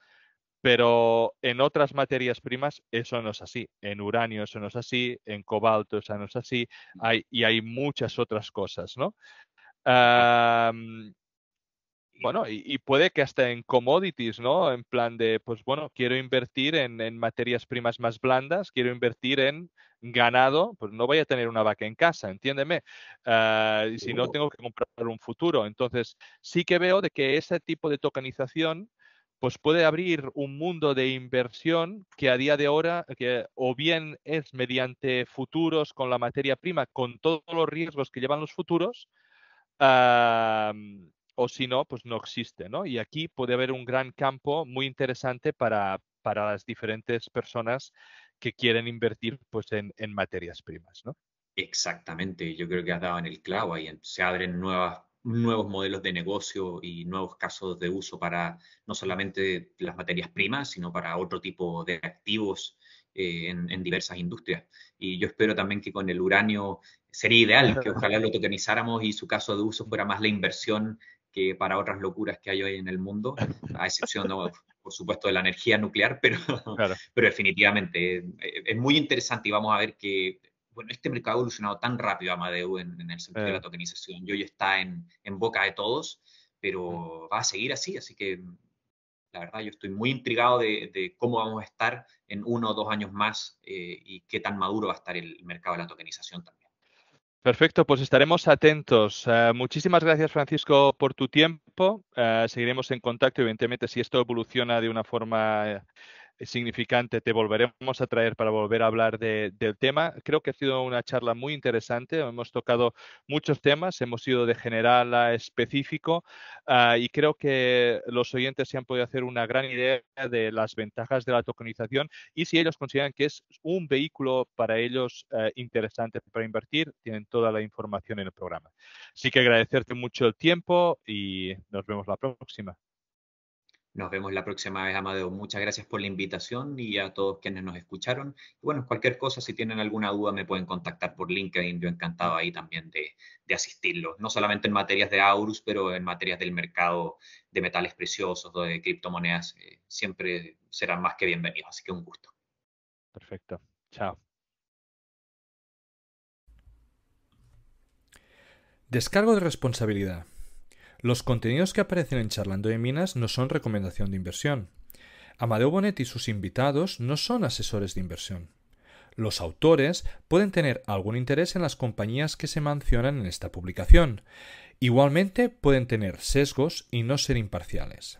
pero en otras materias primas eso no es así, en uranio eso no es así, en cobalto eso no es así, mm. y hay muchas otras cosas, ¿no? Ah, mm, bueno, y, puede que hasta en commodities, ¿no? En plan de, pues bueno, quiero invertir en, materias primas más blandas, quiero invertir en ganado, pues no voy a tener una vaca en casa, entiéndeme. Ah, y si no, tengo que comprar un futuro. Entonces, sí que veo de que ese tipo de tokenización pues puede abrir un mundo de inversión que a día de ahora, que o bien es mediante futuros con la materia prima, con todos los riesgos que llevan los futuros, o si no, pues no existe, ¿no? Y aquí puede haber un gran campo muy interesante para, para las diferentes personas que quieren invertir pues, en, materias primas, ¿no? Exactamente, yo creo que has dado en el clavo ahí, se abren nuevas, nuevos modelos de negocio y nuevos casos de uso para no solamente las materias primas, sino para otro tipo de activos eh, en, en, diversas industrias. Y yo espero también que con el uranio sería ideal que ojalá lo tokenizáramos y su caso de uso fuera más la inversión que para otras locuras que hay hoy en el mundo, a excepción, por supuesto, de la energía nuclear, pero, pero definitivamente eh, es, muy interesante y vamos a ver que bueno, este mercado ha evolucionado tan rápido, Amadeu, en, el sentido de la eh. tokenización y hoy está en, boca de todos, pero mm. va a seguir así, así que la verdad yo estoy muy intrigado de, cómo vamos a estar en uno o dos años más eh, y qué tan maduro va a estar el mercado de la tokenización también. Perfecto, pues estaremos atentos. Eh, muchísimas gracias, Francisco, por tu tiempo. Eh, seguiremos en contacto, evidentemente, si esto evoluciona de una forma eh, significante te volveremos a traer para volver a hablar del tema. Creo que ha sido una charla muy interesante, hemos tocado muchos temas, hemos ido de general a específico ah, y creo que los oyentes se han podido hacer una gran idea de las ventajas de la tokenización y si ellos consideran que es un vehículo para ellos eh, interesante para invertir, tienen toda la información en el programa. Así que agradecerte mucho el tiempo y nos vemos la próxima. Nos vemos la próxima vez, Amadeo. Muchas gracias por la invitación y a todos quienes nos escucharon. Y bueno, cualquier cosa, si tienen alguna duda, me pueden contactar por LinkedIn. Yo encantado ahí también de, asistirlo. no solamente en materias de Aurus, pero en materias del mercado de metales preciosos, de criptomonedas. Eh, siempre serán más que bienvenidos. Así que un gusto. Perfecto. Chao. Descargo de responsabilidad. Los contenidos que aparecen en Charlando de Minas no son recomendación de inversión. Amadeo Bonet y sus invitados no son asesores de inversión. Los autores pueden tener algún interés en las compañías que se mencionan en esta publicación. Igualmente pueden tener sesgos y no ser imparciales.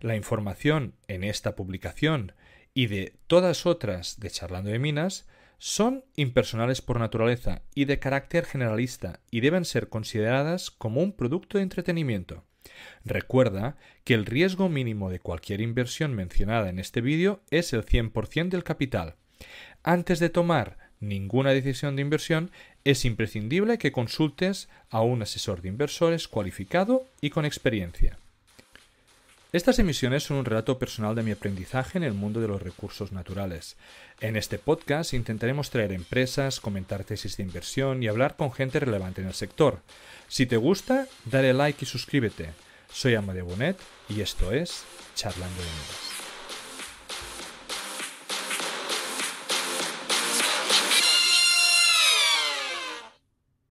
La información en esta publicación y de todas otras de Charlando de Minas son impersonales por naturaleza y de carácter generalista y deben ser consideradas como un producto de entretenimiento. Recuerda que el riesgo mínimo de cualquier inversión mencionada en este vídeo es el 100% del capital. Antes de tomar ninguna decisión de inversión, es imprescindible que consultes a un asesor de inversores cualificado y con experiencia. Estas emisiones son un relato personal de mi aprendizaje en el mundo de los recursos naturales. En este podcast intentaremos traer empresas, comentar tesis de inversión y hablar con gente relevante en el sector. Si te gusta, dale like y suscríbete. Soy de Bonet y esto es Charlando de